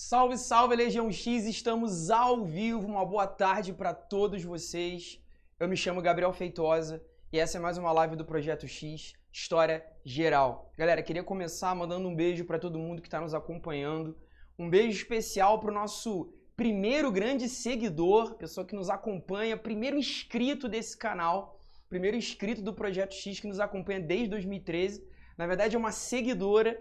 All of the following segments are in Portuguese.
Salve, salve, Legião X! Estamos ao vivo. Uma boa tarde para todos vocês. Eu me chamo Gabriel Feitosa e essa é mais uma live do Projeto X, História Geral. Galera, queria começar mandando um beijo para todo mundo que está nos acompanhando. Um beijo especial para o nosso primeiro grande seguidor, pessoa que nos acompanha, primeiro inscrito desse canal, primeiro inscrito do Projeto X que nos acompanha desde 2013. Na verdade, é uma seguidora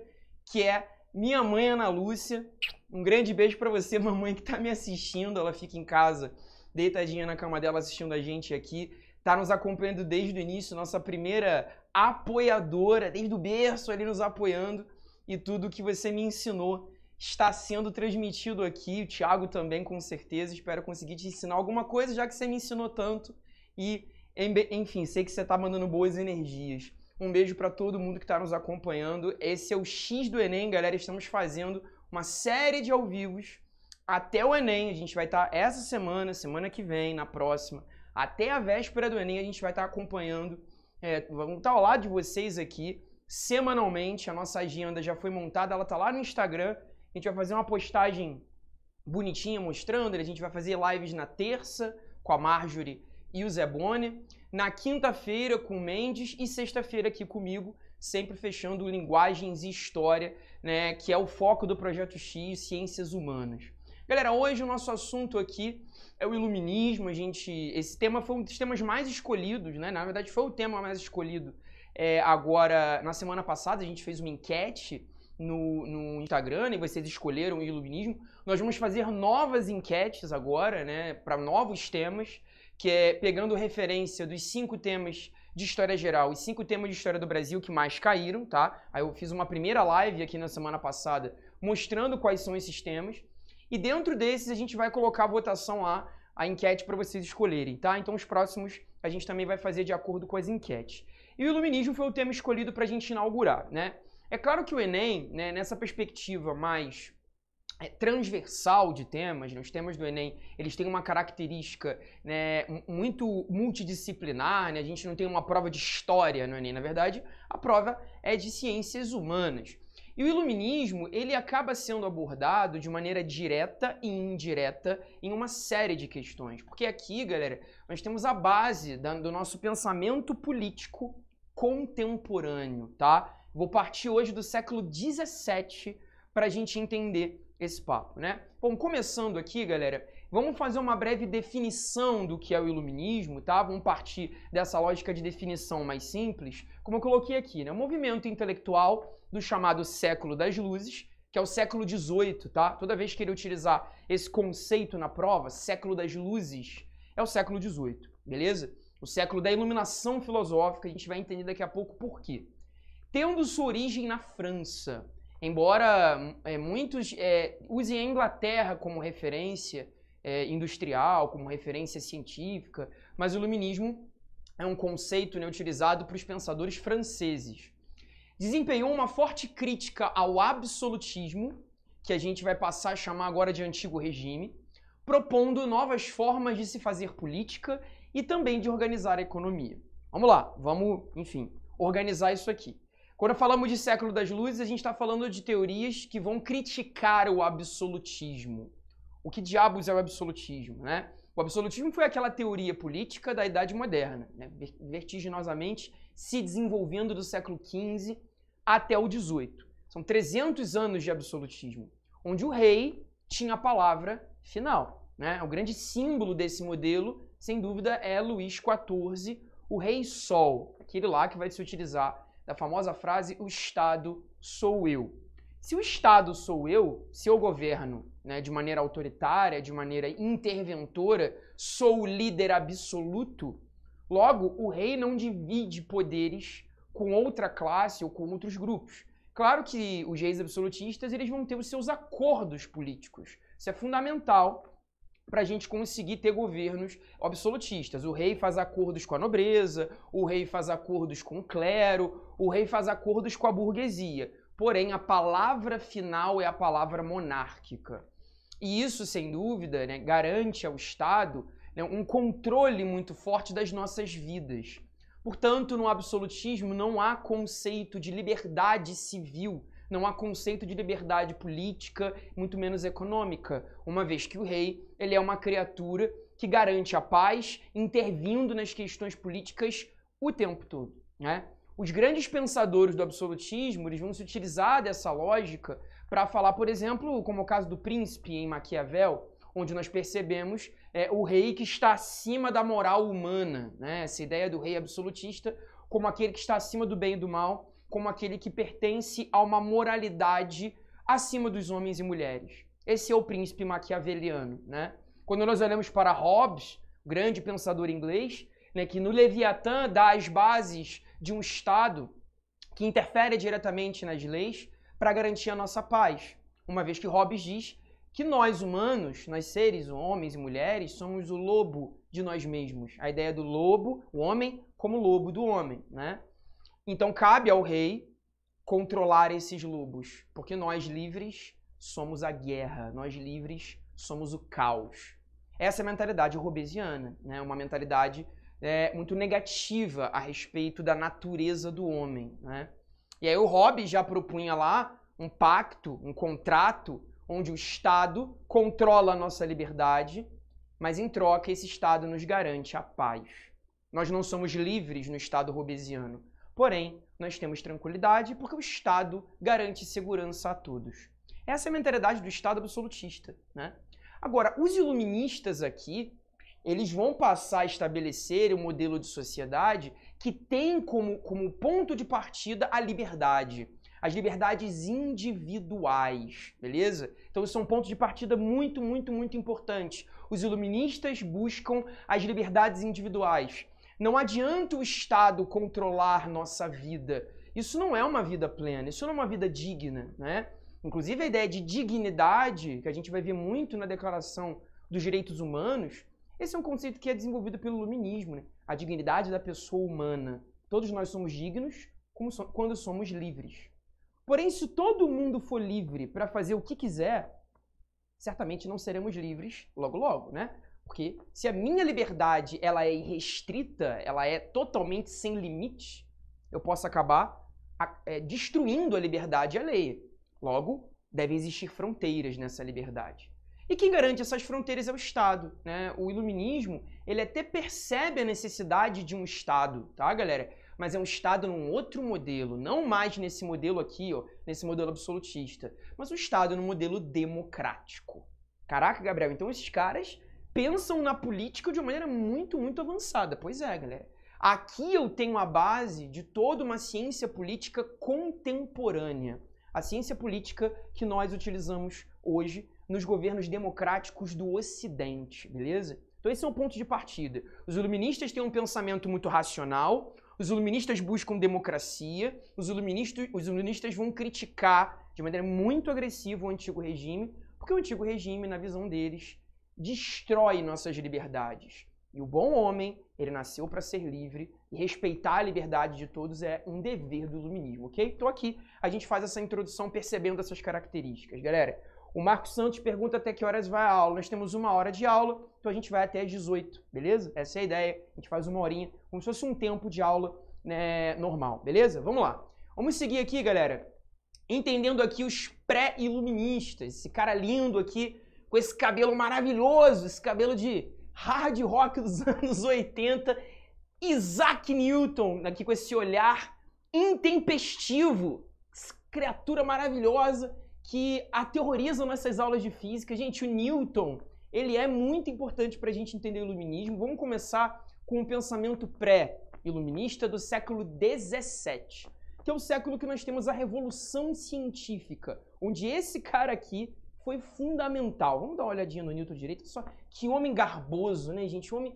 que é minha mãe, Ana Lúcia. Um grande beijo para você, mamãe, que está me assistindo. Ela fica em casa, deitadinha na cama dela, assistindo a gente aqui. Está nos acompanhando desde o início, nossa primeira apoiadora, desde o berço ali nos apoiando. E tudo que você me ensinou está sendo transmitido aqui. O Thiago também, com certeza. Espero conseguir te ensinar alguma coisa, já que você me ensinou tanto. E, enfim, sei que você está mandando boas energias. Um beijo para todo mundo que está nos acompanhando. Esse é o X do Enem, galera. Estamos fazendo uma série de ao vivos até o Enem. A gente vai estar tá essa semana, semana que vem, na próxima, até a véspera do Enem, a gente vai estar tá acompanhando. É, vamos estar tá ao lado de vocês aqui semanalmente. A nossa agenda já foi montada, ela está lá no Instagram. A gente vai fazer uma postagem bonitinha mostrando. A gente vai fazer lives na terça com a Marjorie e o Zé Boni. Na quinta-feira com o Mendes e sexta-feira aqui comigo sempre fechando linguagens e história, né, que é o foco do projeto X, ciências humanas. Galera, hoje o nosso assunto aqui é o iluminismo. A gente, esse tema foi um dos temas mais escolhidos, né? Na verdade, foi o tema mais escolhido. É, agora, na semana passada, a gente fez uma enquete no, no, Instagram e vocês escolheram o iluminismo. Nós vamos fazer novas enquetes agora, né? Para novos temas, que é pegando referência dos cinco temas de história geral, os cinco temas de história do Brasil que mais caíram, tá? Aí eu fiz uma primeira live aqui na semana passada mostrando quais são esses temas. E dentro desses a gente vai colocar a votação lá, a enquete para vocês escolherem, tá? Então os próximos a gente também vai fazer de acordo com as enquetes. E o iluminismo foi o tema escolhido para a gente inaugurar, né? É claro que o Enem, né, nessa perspectiva mais é transversal de temas, né? os temas do Enem, eles têm uma característica né, muito multidisciplinar, né? a gente não tem uma prova de história no Enem, na verdade, a prova é de ciências humanas. E o iluminismo, ele acaba sendo abordado de maneira direta e indireta em uma série de questões, porque aqui, galera, nós temos a base do nosso pensamento político contemporâneo, tá? Vou partir hoje do século 17 para a gente entender esse papo, né? Bom, começando aqui, galera, vamos fazer uma breve definição do que é o iluminismo, tá? Vamos partir dessa lógica de definição mais simples, como eu coloquei aqui, né? O movimento intelectual do chamado século das luzes, que é o século XVIII, tá? Toda vez que ele utilizar esse conceito na prova, século das luzes, é o século XVIII, beleza? O século da iluminação filosófica, a gente vai entender daqui a pouco por quê. Tendo sua origem na França, Embora é, muitos é, usem a Inglaterra como referência é, industrial, como referência científica, mas o iluminismo é um conceito né, utilizado para os pensadores franceses. Desempenhou uma forte crítica ao absolutismo, que a gente vai passar a chamar agora de antigo regime, propondo novas formas de se fazer política e também de organizar a economia. Vamos lá, vamos, enfim, organizar isso aqui. Quando falamos de século das luzes, a gente está falando de teorias que vão criticar o absolutismo. O que diabos é o absolutismo, né? O absolutismo foi aquela teoria política da Idade Moderna, né? vertiginosamente se desenvolvendo do século XV até o XVIII. São 300 anos de absolutismo, onde o rei tinha a palavra final. Né? O grande símbolo desse modelo, sem dúvida, é Luís XIV, o Rei Sol, aquele lá que vai se utilizar da famosa frase o Estado sou eu. Se o Estado sou eu, se eu governo né, de maneira autoritária, de maneira interventora, sou o líder absoluto, logo o rei não divide poderes com outra classe ou com outros grupos. Claro que os reis absolutistas eles vão ter os seus acordos políticos. Isso é fundamental para a gente conseguir ter governos absolutistas. O rei faz acordos com a nobreza, o rei faz acordos com o clero, o rei faz acordos com a burguesia. Porém, a palavra final é a palavra monárquica. E isso, sem dúvida, né, garante ao Estado né, um controle muito forte das nossas vidas. Portanto, no absolutismo não há conceito de liberdade civil não há conceito de liberdade política, muito menos econômica, uma vez que o rei ele é uma criatura que garante a paz, intervindo nas questões políticas o tempo todo. Né? Os grandes pensadores do absolutismo eles vão se utilizar dessa lógica para falar, por exemplo, como o caso do príncipe em Maquiavel, onde nós percebemos é, o rei que está acima da moral humana, né? essa ideia do rei absolutista como aquele que está acima do bem e do mal como aquele que pertence a uma moralidade acima dos homens e mulheres. Esse é o príncipe maquiaveliano, né? Quando nós olhamos para Hobbes, grande pensador inglês, né, que no Leviatã dá as bases de um Estado que interfere diretamente nas leis para garantir a nossa paz. Uma vez que Hobbes diz que nós humanos, nós seres, homens e mulheres, somos o lobo de nós mesmos. A ideia do lobo, o homem, como lobo do homem, né? Então cabe ao rei controlar esses lobos, porque nós livres somos a guerra, nós livres somos o caos. Essa é a mentalidade robesiana, né? uma mentalidade é, muito negativa a respeito da natureza do homem. Né? E aí o Hobbes já propunha lá um pacto, um contrato, onde o Estado controla a nossa liberdade, mas em troca esse Estado nos garante a paz. Nós não somos livres no Estado robesiano, Porém, nós temos tranquilidade porque o Estado garante segurança a todos. Essa é a mentalidade do Estado absolutista, né? Agora, os iluministas aqui, eles vão passar a estabelecer um modelo de sociedade que tem como, como ponto de partida a liberdade, as liberdades individuais, beleza? Então, isso é um ponto de partida muito, muito, muito importante. Os iluministas buscam as liberdades individuais. Não adianta o Estado controlar nossa vida. Isso não é uma vida plena, isso não é uma vida digna, né? Inclusive a ideia de dignidade, que a gente vai ver muito na Declaração dos Direitos Humanos, esse é um conceito que é desenvolvido pelo Luminismo, né? a dignidade da pessoa humana. Todos nós somos dignos quando somos livres. Porém, se todo mundo for livre para fazer o que quiser, certamente não seremos livres logo logo, né? Porque se a minha liberdade ela é irrestrita, ela é totalmente sem limite, eu posso acabar é, destruindo a liberdade alheia. Logo, devem existir fronteiras nessa liberdade. E quem garante essas fronteiras é o Estado. Né? O iluminismo ele até percebe a necessidade de um Estado, tá, galera? Mas é um Estado num outro modelo, não mais nesse modelo aqui, ó, nesse modelo absolutista, mas um Estado num modelo democrático. Caraca, Gabriel, então esses caras pensam na política de uma maneira muito, muito avançada. Pois é, galera. Aqui eu tenho a base de toda uma ciência política contemporânea. A ciência política que nós utilizamos hoje nos governos democráticos do Ocidente, beleza? Então esse é um ponto de partida. Os iluministas têm um pensamento muito racional, os iluministas buscam democracia, os iluministas, os iluministas vão criticar de maneira muito agressiva o antigo regime, porque o antigo regime, na visão deles, destrói nossas liberdades. E o bom homem, ele nasceu para ser livre e respeitar a liberdade de todos é um dever do iluminismo, ok? Então aqui a gente faz essa introdução percebendo essas características, galera. O Marcos Santos pergunta até que horas vai a aula. Nós temos uma hora de aula, então a gente vai até às 18, beleza? Essa é a ideia. A gente faz uma horinha, como se fosse um tempo de aula né, normal, beleza? Vamos lá. Vamos seguir aqui, galera. Entendendo aqui os pré-iluministas, esse cara lindo aqui com esse cabelo maravilhoso, esse cabelo de hard rock dos anos 80, Isaac Newton, aqui com esse olhar intempestivo, criatura maravilhosa que aterroriza nossas aulas de física. Gente, o Newton, ele é muito importante para a gente entender o iluminismo. Vamos começar com o um pensamento pré-iluminista do século 17, que é o século que nós temos a Revolução Científica, onde esse cara aqui foi fundamental. Vamos dar uma olhadinha no Newton direito, só que homem garboso, né, gente? Um homem,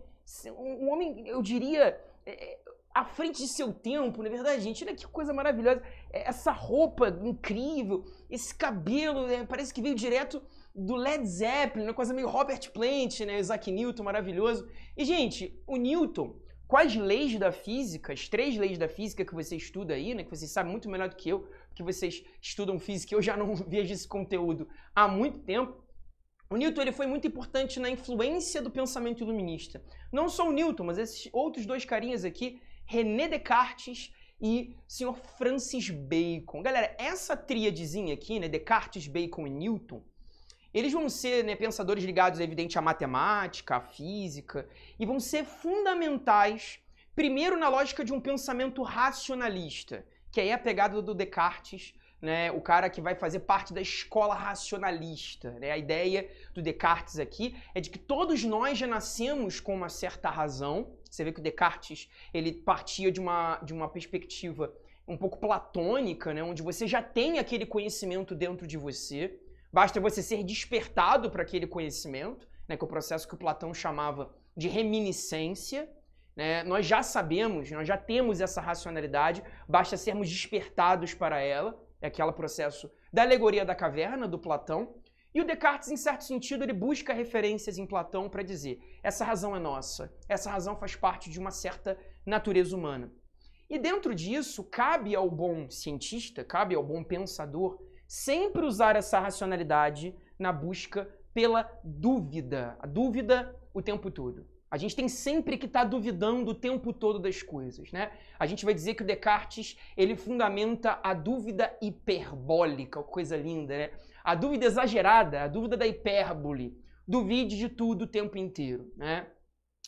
um homem eu diria, é, é, à frente de seu tempo, na é verdade, gente? Olha que coisa maravilhosa. É, essa roupa incrível, esse cabelo, né, parece que veio direto do Led Zeppelin, uma né, coisa meio Robert Plant, né? Isaac Newton, maravilhoso. E, gente, o Newton, quais leis da física, as três leis da física que você estuda aí, né? Que você sabe muito melhor do que eu, que vocês estudam física, eu já não vejo esse conteúdo há muito tempo. O Newton ele foi muito importante na influência do pensamento iluminista. Não só o Newton, mas esses outros dois carinhas aqui, René Descartes e Sr. Francis Bacon. Galera, essa tríadezinha aqui, né, Descartes, Bacon e Newton, eles vão ser né, pensadores ligados, evidente, à matemática, à física, e vão ser fundamentais, primeiro, na lógica de um pensamento racionalista que aí é a pegada do Descartes, né, o cara que vai fazer parte da escola racionalista. Né? A ideia do Descartes aqui é de que todos nós já nascemos com uma certa razão. Você vê que o Descartes ele partia de uma, de uma perspectiva um pouco platônica, né, onde você já tem aquele conhecimento dentro de você, basta você ser despertado para aquele conhecimento, né, que é o processo que o Platão chamava de reminiscência. Né? Nós já sabemos, nós já temos essa racionalidade, basta sermos despertados para ela. É aquele processo da alegoria da caverna, do Platão. E o Descartes, em certo sentido, ele busca referências em Platão para dizer: essa razão é nossa, essa razão faz parte de uma certa natureza humana. E dentro disso, cabe ao bom cientista, cabe ao bom pensador, sempre usar essa racionalidade na busca pela dúvida, a dúvida o tempo todo. A gente tem sempre que estar tá duvidando o tempo todo das coisas, né? A gente vai dizer que o Descartes, ele fundamenta a dúvida hiperbólica, coisa linda, né? A dúvida exagerada, a dúvida da hipérbole. Duvide de tudo o tempo inteiro, né?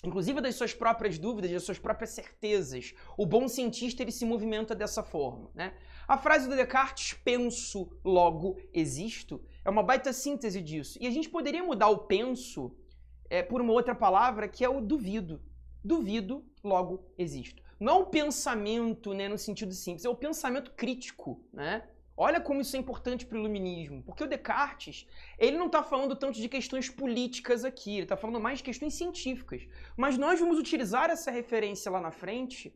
Inclusive das suas próprias dúvidas, das suas próprias certezas. O bom cientista, ele se movimenta dessa forma, né? A frase do Descartes, penso, logo existo, é uma baita síntese disso. E a gente poderia mudar o penso é, por uma outra palavra que é o duvido. Duvido, logo existo. Não é um pensamento né, no sentido simples, é o um pensamento crítico, né? Olha como isso é importante para o iluminismo, porque o Descartes ele não está falando tanto de questões políticas aqui, ele está falando mais de questões científicas. Mas nós vamos utilizar essa referência lá na frente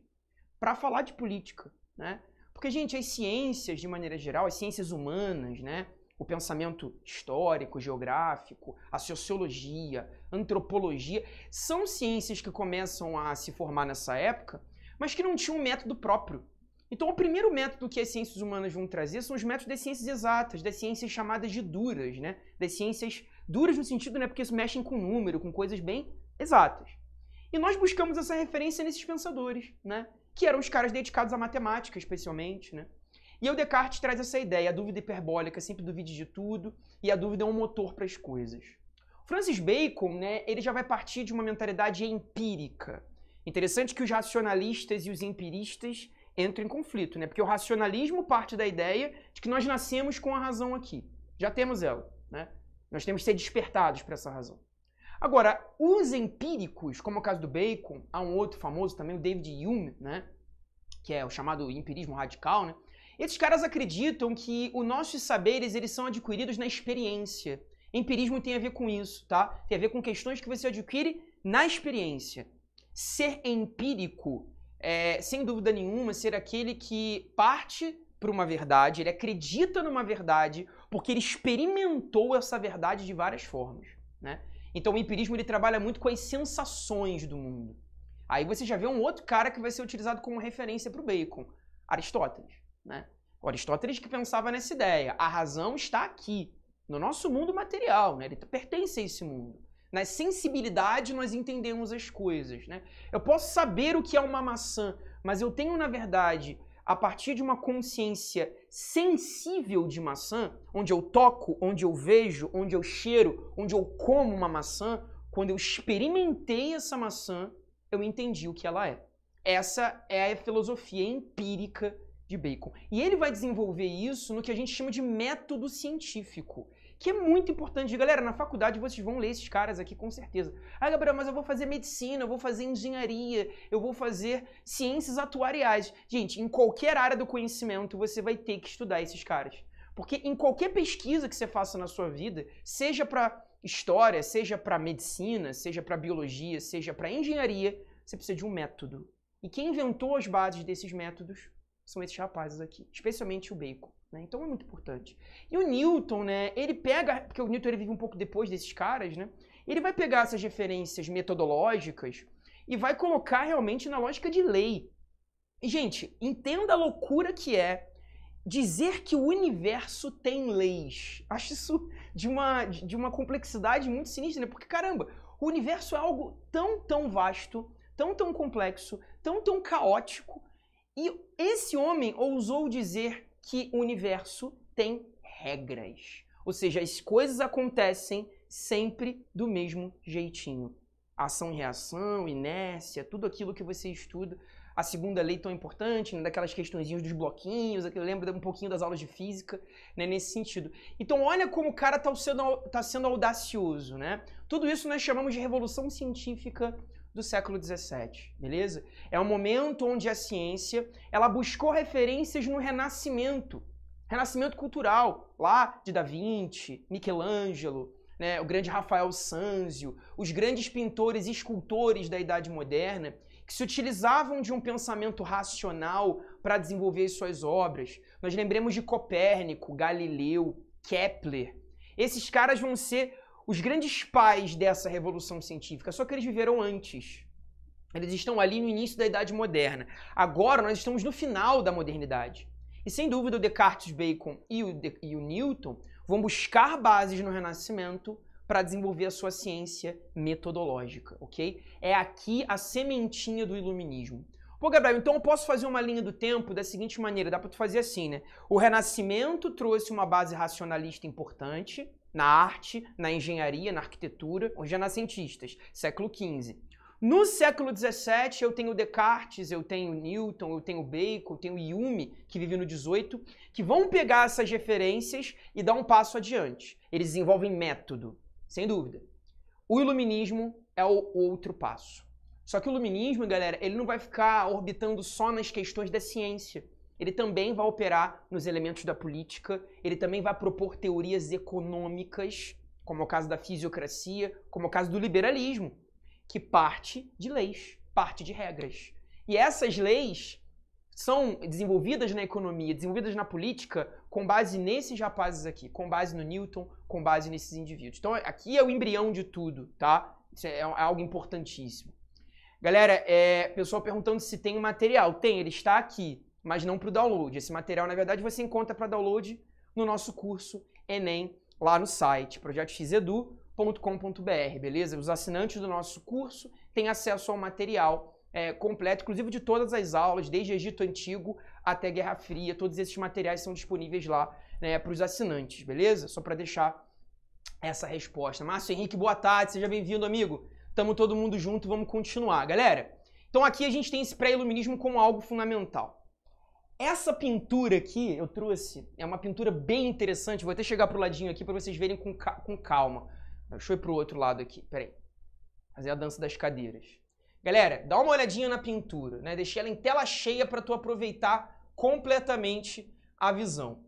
para falar de política, né? Porque gente, as ciências de maneira geral, as ciências humanas, né? o pensamento histórico, geográfico, a sociologia, antropologia, são ciências que começam a se formar nessa época, mas que não tinham um método próprio. Então, o primeiro método que as ciências humanas vão trazer são os métodos das ciências exatas, das ciências chamadas de duras, né? Das ciências duras no sentido, né? Porque isso mexem com número, com coisas bem exatas. E nós buscamos essa referência nesses pensadores, né? Que eram os caras dedicados à matemática, especialmente, né? E o Descartes traz essa ideia, a dúvida hiperbólica, sempre duvide de tudo, e a dúvida é um motor para as coisas. Francis Bacon, né, ele já vai partir de uma mentalidade empírica. Interessante que os racionalistas e os empiristas entram em conflito, né? Porque o racionalismo parte da ideia de que nós nascemos com a razão aqui. Já temos ela, né? Nós temos que ser despertados para essa razão. Agora, os empíricos, como é o caso do Bacon, há um outro famoso também, o David Hume, né? Que é o chamado empirismo radical, né? Esses caras acreditam que os nossos saberes eles são adquiridos na experiência. Empirismo tem a ver com isso, tá? Tem a ver com questões que você adquire na experiência. Ser empírico é, sem dúvida nenhuma, ser aquele que parte para uma verdade, ele acredita numa verdade, porque ele experimentou essa verdade de várias formas, né? Então o empirismo ele trabalha muito com as sensações do mundo. Aí você já vê um outro cara que vai ser utilizado como referência para o Bacon, Aristóteles. Né? O Aristóteles que pensava nessa ideia, a razão está aqui, no nosso mundo material, né? ele pertence a esse mundo. Na sensibilidade nós entendemos as coisas. Né? Eu posso saber o que é uma maçã, mas eu tenho, na verdade, a partir de uma consciência sensível de maçã, onde eu toco, onde eu vejo, onde eu cheiro, onde eu como uma maçã, quando eu experimentei essa maçã, eu entendi o que ela é. Essa é a filosofia empírica de Bacon. E ele vai desenvolver isso no que a gente chama de método científico, que é muito importante. Galera, na faculdade vocês vão ler esses caras aqui com certeza. Ah, Gabriel, mas eu vou fazer medicina, eu vou fazer engenharia, eu vou fazer ciências atuariais. Gente, em qualquer área do conhecimento você vai ter que estudar esses caras. Porque em qualquer pesquisa que você faça na sua vida, seja para história, seja para medicina, seja para biologia, seja para engenharia, você precisa de um método. E quem inventou as bases desses métodos são esses rapazes aqui, especialmente o Bacon. Né? Então é muito importante. E o Newton, né? Ele pega, porque o Newton ele vive um pouco depois desses caras, né? Ele vai pegar essas referências metodológicas e vai colocar realmente na lógica de lei. E, gente, entenda a loucura que é dizer que o universo tem leis. Acho isso de uma, de uma complexidade muito sinistra, né? Porque, caramba, o universo é algo tão, tão vasto, tão, tão complexo, tão, tão caótico, e esse homem ousou dizer que o universo tem regras. Ou seja, as coisas acontecem sempre do mesmo jeitinho. Ação e reação, inércia, tudo aquilo que você estuda. A segunda lei tão importante, né, daquelas questõezinhas dos bloquinhos, eu lembro um pouquinho das aulas de física, né, nesse sentido. Então olha como o cara está sendo, tá sendo audacioso, né? Tudo isso nós chamamos de revolução científica do século XVII, beleza? É um momento onde a ciência ela buscou referências no Renascimento, Renascimento cultural, lá de Da Vinci, Michelangelo, né, o grande Rafael Sanzio, os grandes pintores e escultores da Idade Moderna, que se utilizavam de um pensamento racional para desenvolver suas obras. Nós lembremos de Copérnico, Galileu, Kepler. Esses caras vão ser os grandes pais dessa revolução científica, só que eles viveram antes. Eles estão ali no início da Idade Moderna. Agora nós estamos no final da modernidade. E sem dúvida o Descartes, Bacon e o, de e o Newton vão buscar bases no Renascimento para desenvolver a sua ciência metodológica, ok? É aqui a sementinha do iluminismo. Pô, Gabriel, então eu posso fazer uma linha do tempo da seguinte maneira, dá para tu fazer assim, né? O Renascimento trouxe uma base racionalista importante, na arte, na engenharia, na arquitetura, os renascentistas, século XV. No século XVII, eu tenho Descartes, eu tenho Newton, eu tenho Bacon, eu tenho Hume, que vive no XVIII, que vão pegar essas referências e dar um passo adiante. Eles desenvolvem método, sem dúvida. O iluminismo é o outro passo. Só que o iluminismo, galera, ele não vai ficar orbitando só nas questões da ciência ele também vai operar nos elementos da política, ele também vai propor teorias econômicas, como é o caso da fisiocracia, como é o caso do liberalismo, que parte de leis, parte de regras. E essas leis são desenvolvidas na economia, desenvolvidas na política, com base nesses rapazes aqui, com base no Newton, com base nesses indivíduos. Então aqui é o embrião de tudo, tá? Isso é, é algo importantíssimo. Galera, é, pessoal perguntando se tem material. Tem, ele está aqui mas não para o download. Esse material, na verdade, você encontra para download no nosso curso Enem lá no site projetoxedu.com.br, beleza? Os assinantes do nosso curso têm acesso ao material é, completo, inclusive de todas as aulas, desde Egito Antigo até Guerra Fria. Todos esses materiais são disponíveis lá né, para os assinantes, beleza? Só para deixar essa resposta. Márcio Henrique, boa tarde, seja bem-vindo, amigo. Tamo todo mundo junto, vamos continuar, galera. Então aqui a gente tem esse pré-iluminismo como algo fundamental. Essa pintura aqui eu trouxe, é uma pintura bem interessante, vou até chegar pro ladinho aqui para vocês verem com, com calma. Deixa eu ir pro outro lado aqui, peraí. Fazer a dança das cadeiras. Galera, dá uma olhadinha na pintura, né? Deixei ela em tela cheia para tu aproveitar completamente a visão.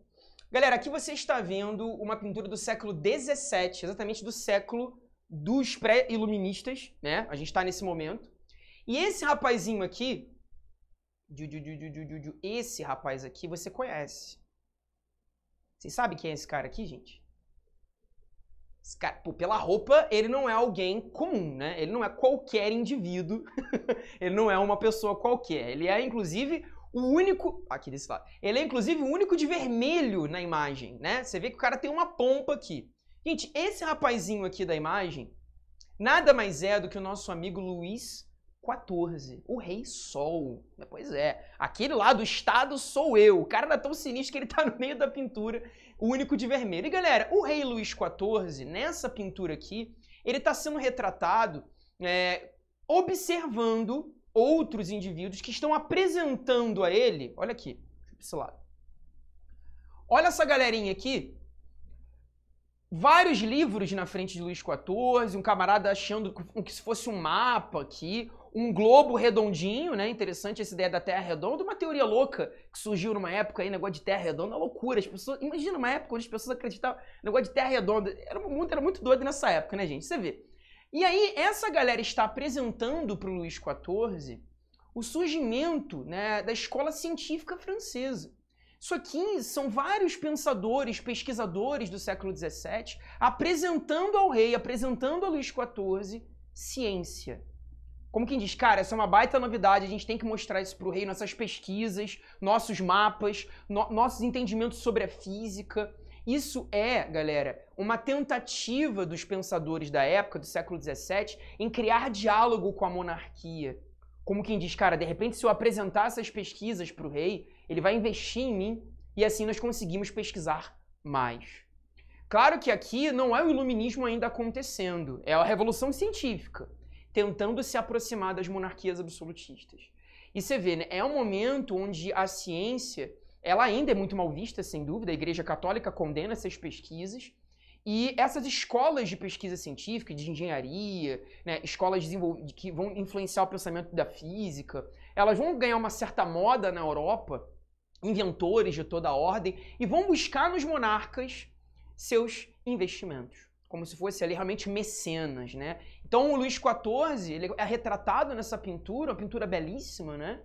Galera, aqui você está vendo uma pintura do século XVII, exatamente do século dos pré-iluministas, né? A gente está nesse momento. E esse rapazinho aqui, esse rapaz aqui você conhece. Você sabe quem é esse cara aqui, gente? Esse cara, pô, pela roupa, ele não é alguém comum, né? Ele não é qualquer indivíduo. ele não é uma pessoa qualquer. Ele é, inclusive, o único. Aqui desse lado. Ele é, inclusive, o único de vermelho na imagem, né? Você vê que o cara tem uma pompa aqui. Gente, esse rapazinho aqui da imagem nada mais é do que o nosso amigo Luiz 14. O Rei Sol. É, pois é. Aquele lá do Estado sou eu. O cara tá tão sinistro que ele tá no meio da pintura, o único de vermelho. E galera, o Rei Luís XIV, nessa pintura aqui, ele tá sendo retratado é, observando outros indivíduos que estão apresentando a ele. Olha aqui, deixa eu pra esse lado. Olha essa galerinha aqui vários livros na frente de Luiz XIV, um camarada achando que se fosse um mapa aqui, um globo redondinho, né? Interessante essa ideia da Terra redonda, uma teoria louca que surgiu numa época aí, negócio de Terra redonda, loucura. As pessoas, imagina uma época onde as pessoas acreditavam, negócio de Terra redonda, era muito era muito doido nessa época, né, gente? Você vê. E aí essa galera está apresentando para o Luiz XIV o surgimento, né, da escola científica francesa. Isso aqui são vários pensadores, pesquisadores do século XVII apresentando ao rei, apresentando a Luís XIV, ciência. Como quem diz, cara, essa é uma baita novidade, a gente tem que mostrar isso para o rei, nossas pesquisas, nossos mapas, no nossos entendimentos sobre a física. Isso é, galera, uma tentativa dos pensadores da época, do século XVII, em criar diálogo com a monarquia. Como quem diz, cara, de repente se eu apresentar essas pesquisas para o rei, ele vai investir em mim e assim nós conseguimos pesquisar mais. Claro que aqui não é o iluminismo ainda acontecendo, é a revolução científica, tentando se aproximar das monarquias absolutistas. E você vê, né, é um momento onde a ciência, ela ainda é muito mal vista, sem dúvida, a Igreja Católica condena essas pesquisas, e essas escolas de pesquisa científica, de engenharia, né, escolas que vão influenciar o pensamento da física, elas vão ganhar uma certa moda na Europa, inventores de toda a ordem, e vão buscar nos monarcas seus investimentos, como se fossem ali realmente mecenas, né? Então o Luís XIV ele é retratado nessa pintura, uma pintura belíssima, né?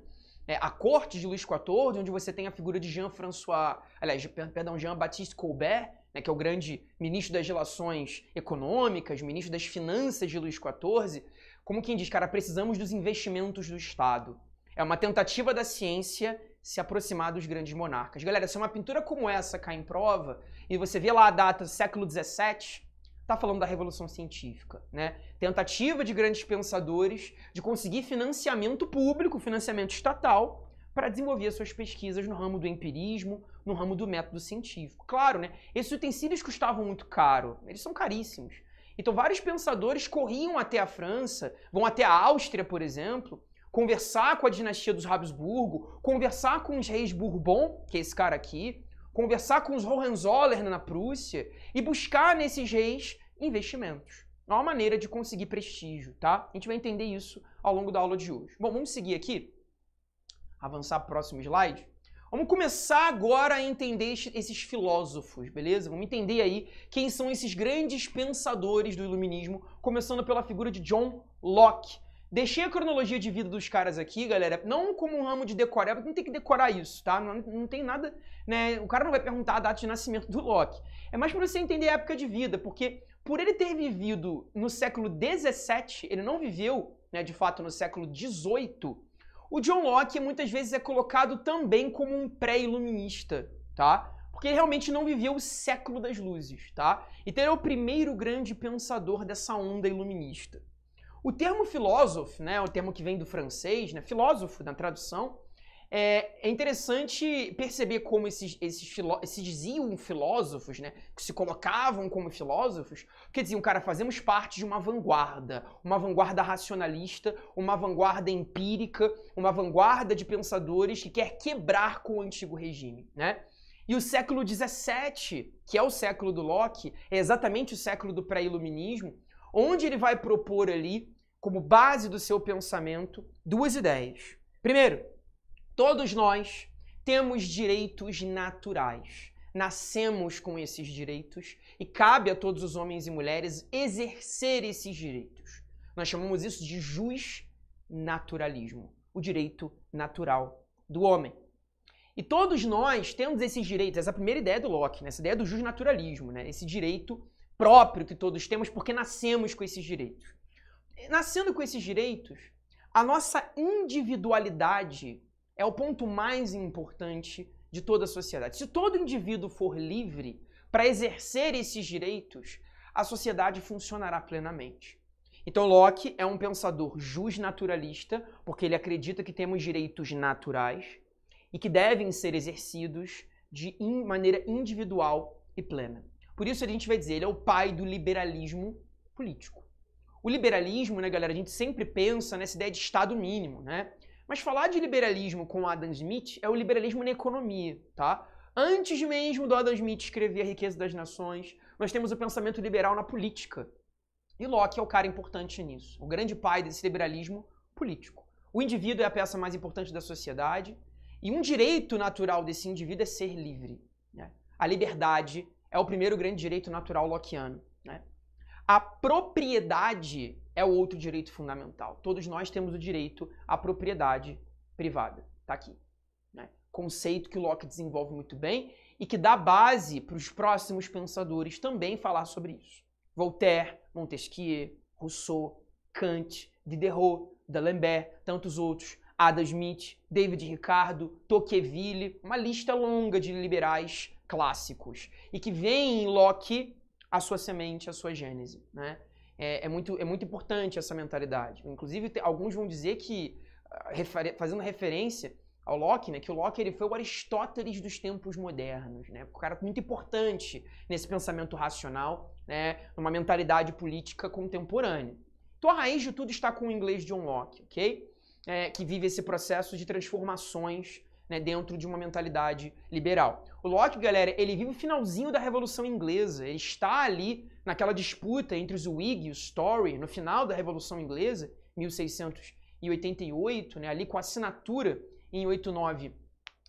É, a corte de Luís XIV, onde você tem a figura de Jean François, aliás, perdão, Jean Baptiste Colbert, né, que é o grande ministro das relações econômicas, ministro das finanças de Luiz XIV, como quem diz, cara, precisamos dos investimentos do Estado. É uma tentativa da ciência se aproximar dos grandes monarcas. Galera, se uma pintura como essa cai em prova e você vê lá a data do século XVII, tá falando da revolução científica, né? Tentativa de grandes pensadores de conseguir financiamento público, financiamento estatal, para desenvolver suas pesquisas no ramo do empirismo no ramo do método científico. Claro, né? Esses utensílios custavam muito caro, eles são caríssimos. Então, vários pensadores corriam até a França, vão até a Áustria, por exemplo, conversar com a dinastia dos Habsburgo, conversar com os reis Bourbon, que é esse cara aqui, conversar com os Hohenzollern na Prússia e buscar nesses reis investimentos. É uma maneira de conseguir prestígio, tá? A gente vai entender isso ao longo da aula de hoje. Bom, vamos seguir aqui, avançar para o próximo slide. Vamos começar agora a entender esses filósofos, beleza? Vamos entender aí quem são esses grandes pensadores do iluminismo, começando pela figura de John Locke. Deixei a cronologia de vida dos caras aqui, galera, não como um ramo de decorar, não tem que decorar isso, tá? Não, não tem nada, né? O cara não vai perguntar a data de nascimento do Locke. É mais para você entender a época de vida, porque por ele ter vivido no século 17, ele não viveu, né, de fato, no século 18 o John Locke muitas vezes é colocado também como um pré-iluminista, tá? Porque ele realmente não viveu o século das luzes, tá? Então ele é o primeiro grande pensador dessa onda iluminista. O termo filósofo, né, o termo que vem do francês, né, filósofo na tradução, é, é, interessante perceber como esses, esses diziam filósofos, né? Que se colocavam como filósofos, que diziam, cara, fazemos parte de uma vanguarda, uma vanguarda racionalista, uma vanguarda empírica, uma vanguarda de pensadores que quer quebrar com o antigo regime, né? E o século XVII, que é o século do Locke, é exatamente o século do pré-iluminismo, onde ele vai propor ali, como base do seu pensamento, duas ideias. Primeiro, Todos nós temos direitos naturais. Nascemos com esses direitos e cabe a todos os homens e mulheres exercer esses direitos. Nós chamamos isso de jus naturalismo, o direito natural do homem. E todos nós temos esses direitos, essa é primeira ideia do Locke, né? essa ideia do jus naturalismo, né? esse direito próprio que todos temos porque nascemos com esses direitos. Nascendo com esses direitos, a nossa individualidade é o ponto mais importante de toda a sociedade. Se todo indivíduo for livre para exercer esses direitos, a sociedade funcionará plenamente. Então Locke é um pensador justnaturalista, porque ele acredita que temos direitos naturais e que devem ser exercidos de maneira individual e plena. Por isso a gente vai dizer, ele é o pai do liberalismo político. O liberalismo, né, galera, a gente sempre pensa nessa ideia de Estado mínimo, né? Mas falar de liberalismo com Adam Smith é o liberalismo na economia, tá? Antes mesmo do Adam Smith escrever A Riqueza das Nações, nós temos o pensamento liberal na política. E Locke é o cara importante nisso, o grande pai desse liberalismo político. O indivíduo é a peça mais importante da sociedade e um direito natural desse indivíduo é ser livre. Né? A liberdade é o primeiro grande direito natural lockeano. A propriedade é o outro direito fundamental. Todos nós temos o direito à propriedade privada. Está aqui. Né? Conceito que Locke desenvolve muito bem e que dá base para os próximos pensadores também falar sobre isso. Voltaire, Montesquieu, Rousseau, Kant, Diderot, D'Alembert, tantos outros, Adam Smith, David Ricardo, Tocqueville, uma lista longa de liberais clássicos e que vem em Locke a sua semente, a sua gênese, né? É, é muito, é muito importante essa mentalidade. Inclusive, te, alguns vão dizer que, ah, refer, fazendo referência ao Locke, né, que o Locke ele foi o Aristóteles dos tempos modernos, né? Um cara é muito importante nesse pensamento racional, né? Numa mentalidade política contemporânea. Então, a raiz de tudo está com o inglês John Locke, ok? É, que vive esse processo de transformações né, dentro de uma mentalidade liberal. O Locke, galera, ele vive o finalzinho da Revolução Inglesa. Ele está ali naquela disputa entre os Whig e os Tory, no final da Revolução Inglesa, 1688, né, ali com a assinatura em 89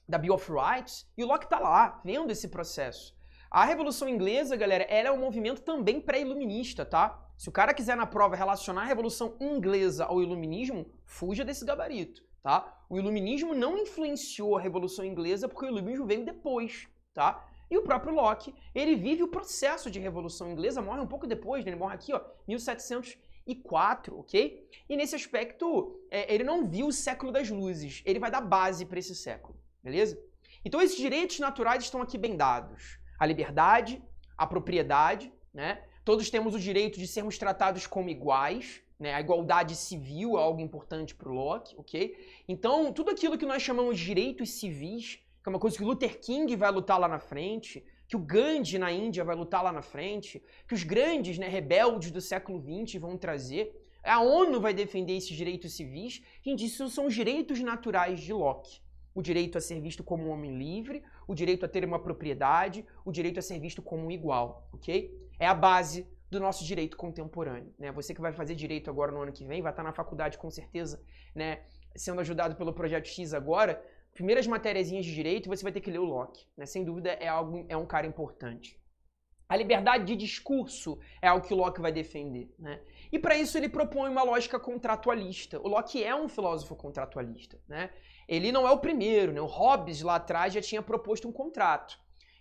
da Bill of Rights, e o Locke está lá, vendo esse processo. A Revolução Inglesa, galera, ela é um movimento também pré-iluminista, tá? Se o cara quiser na prova relacionar a Revolução Inglesa ao Iluminismo, fuja desse gabarito tá? O iluminismo não influenciou a Revolução Inglesa porque o iluminismo veio depois, tá? E o próprio Locke, ele vive o processo de Revolução Inglesa, morre um pouco depois, né? ele morre aqui, ó, 1704, ok? E nesse aspecto, é, ele não viu o século das luzes, ele vai dar base para esse século, beleza? Então esses direitos naturais estão aqui bem dados. A liberdade, a propriedade, né? Todos temos o direito de sermos tratados como iguais, né? A igualdade civil é algo importante para o Locke, ok? Então, tudo aquilo que nós chamamos de direitos civis, que é uma coisa que o Luther King vai lutar lá na frente, que o Gandhi na Índia vai lutar lá na frente, que os grandes né, rebeldes do século XX vão trazer, a ONU vai defender esses direitos civis. Gente, isso são os direitos naturais de Locke. O direito a ser visto como um homem livre, o direito a ter uma propriedade, o direito a ser visto como um igual, ok? É a base do nosso direito contemporâneo. Né? Você que vai fazer direito agora no ano que vem, vai estar tá na faculdade com certeza, né, sendo ajudado pelo Projeto X agora, primeiras matérias de direito, você vai ter que ler o Locke. Né? Sem dúvida, é, algo, é um cara importante. A liberdade de discurso é algo que o Locke vai defender. Né? E para isso ele propõe uma lógica contratualista. O Locke é um filósofo contratualista. Né? Ele não é o primeiro. Né? O Hobbes lá atrás já tinha proposto um contrato.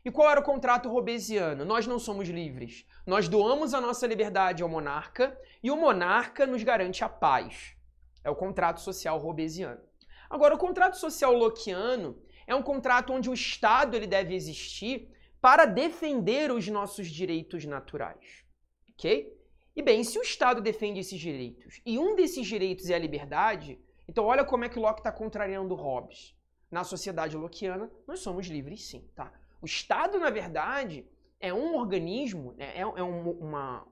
E qual era o contrato robesiano? Nós não somos livres. Nós doamos a nossa liberdade ao monarca e o monarca nos garante a paz. É o contrato social robesiano. Agora, o contrato social loquiano é um contrato onde o Estado ele deve existir para defender os nossos direitos naturais. Ok? E bem, se o Estado defende esses direitos e um desses direitos é a liberdade, então olha como é que Locke está contrariando Hobbes. Na sociedade loquiana, nós somos livres sim, tá? O Estado, na verdade, é um organismo, né, é, é um, uma,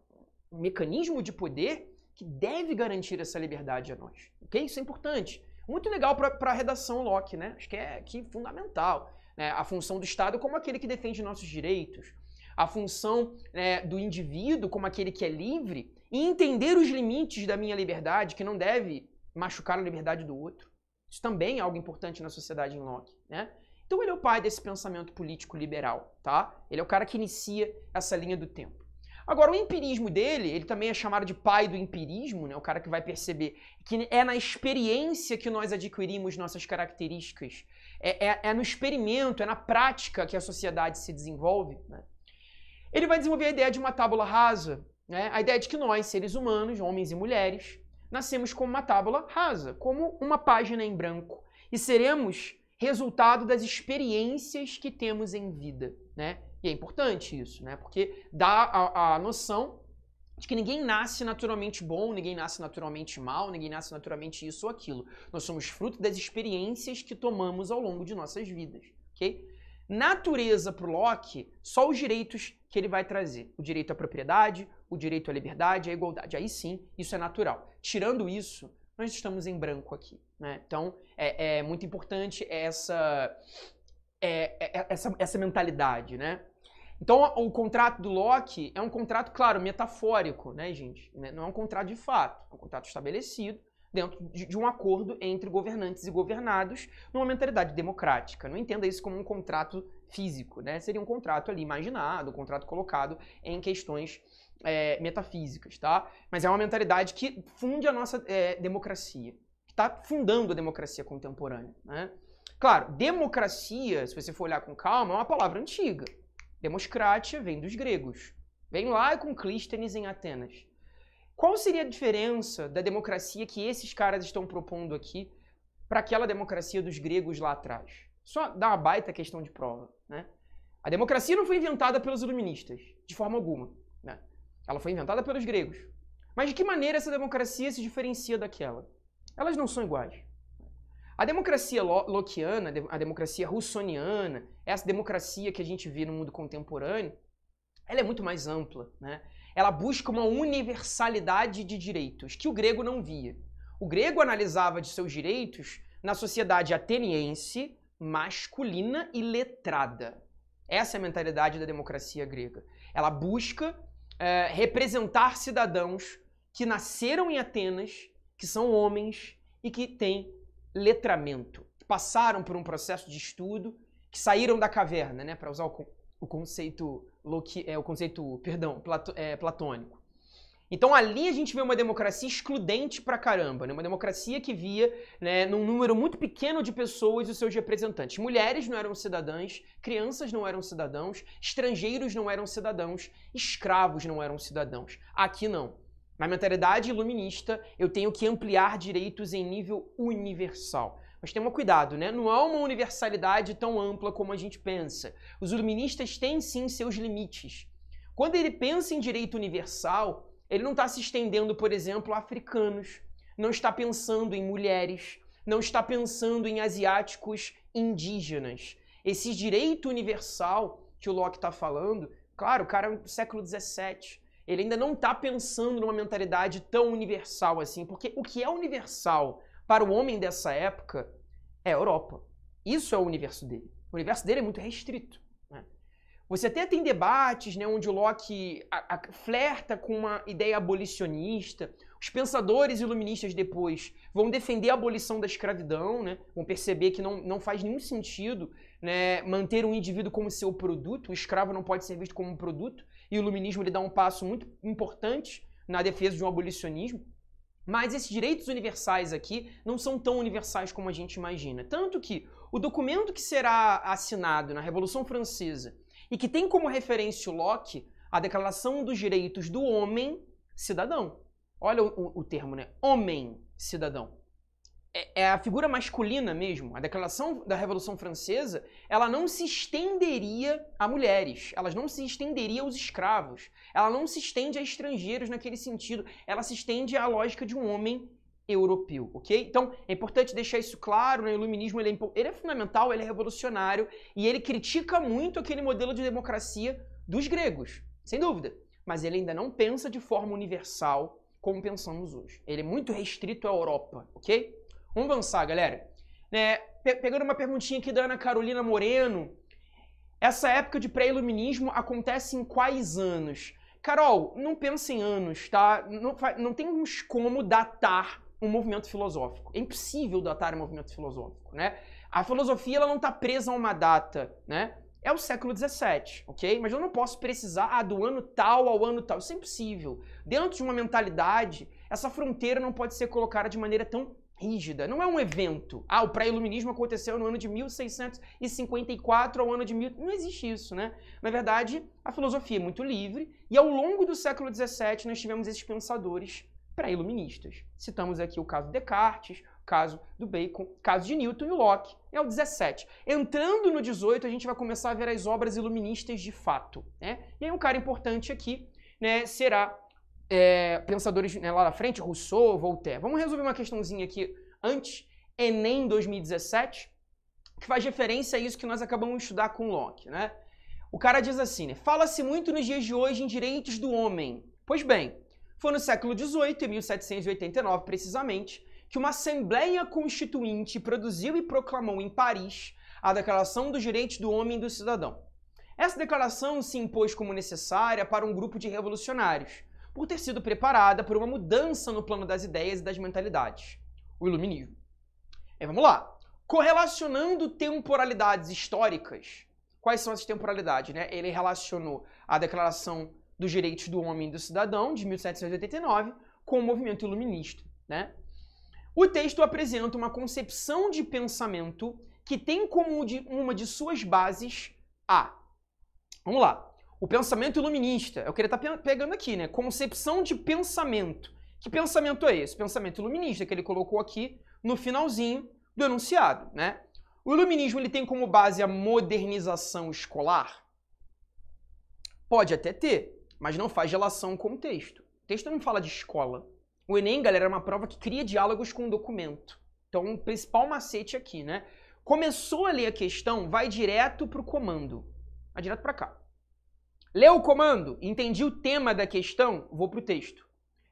um mecanismo de poder que deve garantir essa liberdade a nós. Ok? Isso é importante. Muito legal para a redação Locke, né? Acho que é aqui é fundamental. Né? A função do Estado como aquele que defende nossos direitos, a função né, do indivíduo como aquele que é livre e entender os limites da minha liberdade, que não deve machucar a liberdade do outro. Isso também é algo importante na sociedade em Locke, né? Então ele é o pai desse pensamento político liberal, tá? Ele é o cara que inicia essa linha do tempo. Agora, o empirismo dele, ele também é chamado de pai do empirismo, né? O cara que vai perceber que é na experiência que nós adquirimos nossas características. É, é, é no experimento, é na prática que a sociedade se desenvolve, né? Ele vai desenvolver a ideia de uma tábula rasa, né? A ideia de que nós, seres humanos, homens e mulheres, nascemos como uma tábula rasa, como uma página em branco. E seremos resultado das experiências que temos em vida, né? E é importante isso, né? Porque dá a, a noção de que ninguém nasce naturalmente bom, ninguém nasce naturalmente mal, ninguém nasce naturalmente isso ou aquilo. Nós somos fruto das experiências que tomamos ao longo de nossas vidas, ok? Natureza para o Locke, só os direitos que ele vai trazer: o direito à propriedade, o direito à liberdade, à igualdade. Aí sim, isso é natural. Tirando isso, nós estamos em branco aqui. Né? Então, é, é muito importante essa, é, é, é, essa, essa mentalidade, né? Então, o contrato do Locke é um contrato, claro, metafórico, né, gente? Né, não é um contrato de fato, é um contrato estabelecido dentro de, um acordo entre governantes e governados numa mentalidade democrática. Não entenda isso como um contrato físico, né? Seria um contrato ali imaginado, um contrato colocado em questões é, metafísicas, tá? Mas é uma mentalidade que funde a nossa é, democracia está fundando a democracia contemporânea. Né? Claro, democracia, se você for olhar com calma, é uma palavra antiga. Democrátia vem dos gregos. Vem lá com Clístenes em Atenas. Qual seria a diferença da democracia que esses caras estão propondo aqui para aquela democracia dos gregos lá atrás? Só dá uma baita questão de prova, né? A democracia não foi inventada pelos iluministas, de forma alguma. Né? Ela foi inventada pelos gregos. Mas de que maneira essa democracia se diferencia daquela? elas não são iguais. A democracia loquiana, a democracia russoniana, essa democracia que a gente vê no mundo contemporâneo, ela é muito mais ampla. Né? Ela busca uma universalidade de direitos, que o grego não via. O grego analisava de seus direitos na sociedade ateniense, masculina e letrada. Essa é a mentalidade da democracia grega. Ela busca é, representar cidadãos que nasceram em Atenas que são homens e que têm letramento, que passaram por um processo de estudo, que saíram da caverna, né, para usar o, o conceito é o conceito, perdão, é, platônico. Então ali a gente vê uma democracia excludente pra caramba, né? uma democracia que via né, num número muito pequeno de pessoas os seus representantes. Mulheres não eram cidadãs, crianças não eram cidadãos, estrangeiros não eram cidadãos, escravos não eram cidadãos. Aqui não. Na mentalidade iluminista, eu tenho que ampliar direitos em nível universal. Mas tenha cuidado, né? Não há uma universalidade tão ampla como a gente pensa. Os iluministas têm sim seus limites. Quando ele pensa em direito universal, ele não está se estendendo, por exemplo, a africanos, não está pensando em mulheres, não está pensando em asiáticos indígenas. Esse direito universal que o Locke está falando, claro, o cara é do século XVII ele ainda não está pensando numa mentalidade tão universal assim, porque o que é universal para o homem dessa época é a Europa. Isso é o universo dele. O universo dele é muito restrito. Né? Você até tem debates né, onde o Locke a, a, flerta com uma ideia abolicionista. Os pensadores iluministas depois vão defender a abolição da escravidão, né? vão perceber que não, não faz nenhum sentido né, manter um indivíduo como seu produto, o escravo não pode ser visto como um produto, e o iluminismo ele dá um passo muito importante na defesa de um abolicionismo. Mas esses direitos universais aqui não são tão universais como a gente imagina. Tanto que o documento que será assinado na Revolução Francesa e que tem como referência o Locke, a Declaração dos Direitos do Homem Cidadão. Olha o, o, o termo, né? Homem cidadão. É, é a figura masculina mesmo, a declaração da Revolução Francesa, ela não se estenderia a mulheres, elas não se estenderia aos escravos, ela não se estende a estrangeiros naquele sentido, ela se estende à lógica de um homem europeu, ok? Então é importante deixar isso claro, né? o iluminismo ele é, ele é fundamental, ele é revolucionário e ele critica muito aquele modelo de democracia dos gregos, sem dúvida, mas ele ainda não pensa de forma universal como pensamos hoje. Ele é muito restrito à Europa, ok? Vamos avançar, galera. Né, pe pegando uma perguntinha aqui da Ana Carolina Moreno. Essa época de pré-iluminismo acontece em quais anos? Carol, não pense em anos, tá? Não, não temos como datar um movimento filosófico. É impossível datar um movimento filosófico, né? A filosofia ela não está presa a uma data, né? É o século XVII, ok? Mas eu não posso precisar ah, do ano tal ao ano tal. Isso é impossível. Dentro de uma mentalidade, essa fronteira não pode ser colocada de maneira tão rígida, não é um evento. Ah, o pré-iluminismo aconteceu no ano de 1654 ao ano de mil. Não existe isso, né? Na verdade, a filosofia é muito livre e ao longo do século XVII nós tivemos esses pensadores pré-iluministas. Citamos aqui o caso de Descartes, o caso do Bacon, o caso de Newton e Locke. É o 17. Entrando no 18, a gente vai começar a ver as obras iluministas de fato, né? E aí um cara importante aqui, né, será é, pensadores né, lá na frente, Rousseau, Voltaire. Vamos resolver uma questãozinha aqui antes, Enem 2017, que faz referência a isso que nós acabamos de estudar com Locke, né? O cara diz assim, né? Fala-se muito nos dias de hoje em direitos do homem. Pois bem, foi no século XVIII, em 1789 precisamente, que uma Assembleia Constituinte produziu e proclamou em Paris a Declaração dos Direitos do Homem e do Cidadão. Essa declaração se impôs como necessária para um grupo de revolucionários, por ter sido preparada por uma mudança no plano das ideias e das mentalidades, o iluminismo. É, vamos lá. Correlacionando temporalidades históricas, quais são essas temporalidades? Né? Ele relacionou a Declaração dos Direitos do Homem e do Cidadão, de 1789, com o movimento iluminista. Né? O texto apresenta uma concepção de pensamento que tem como uma de suas bases a. Vamos lá o pensamento iluminista, é o que ele está pe pegando aqui, né? Concepção de pensamento. Que pensamento é esse? Pensamento iluminista que ele colocou aqui no finalzinho do enunciado, né? O iluminismo ele tem como base a modernização escolar? Pode até ter, mas não faz relação com o texto. O texto não fala de escola. O Enem, galera, é uma prova que cria diálogos com o documento. Então, o principal macete aqui, né? Começou a ler a questão, vai direto para o comando. Vai direto para cá. Leu o comando, entendi o tema da questão, vou para o texto.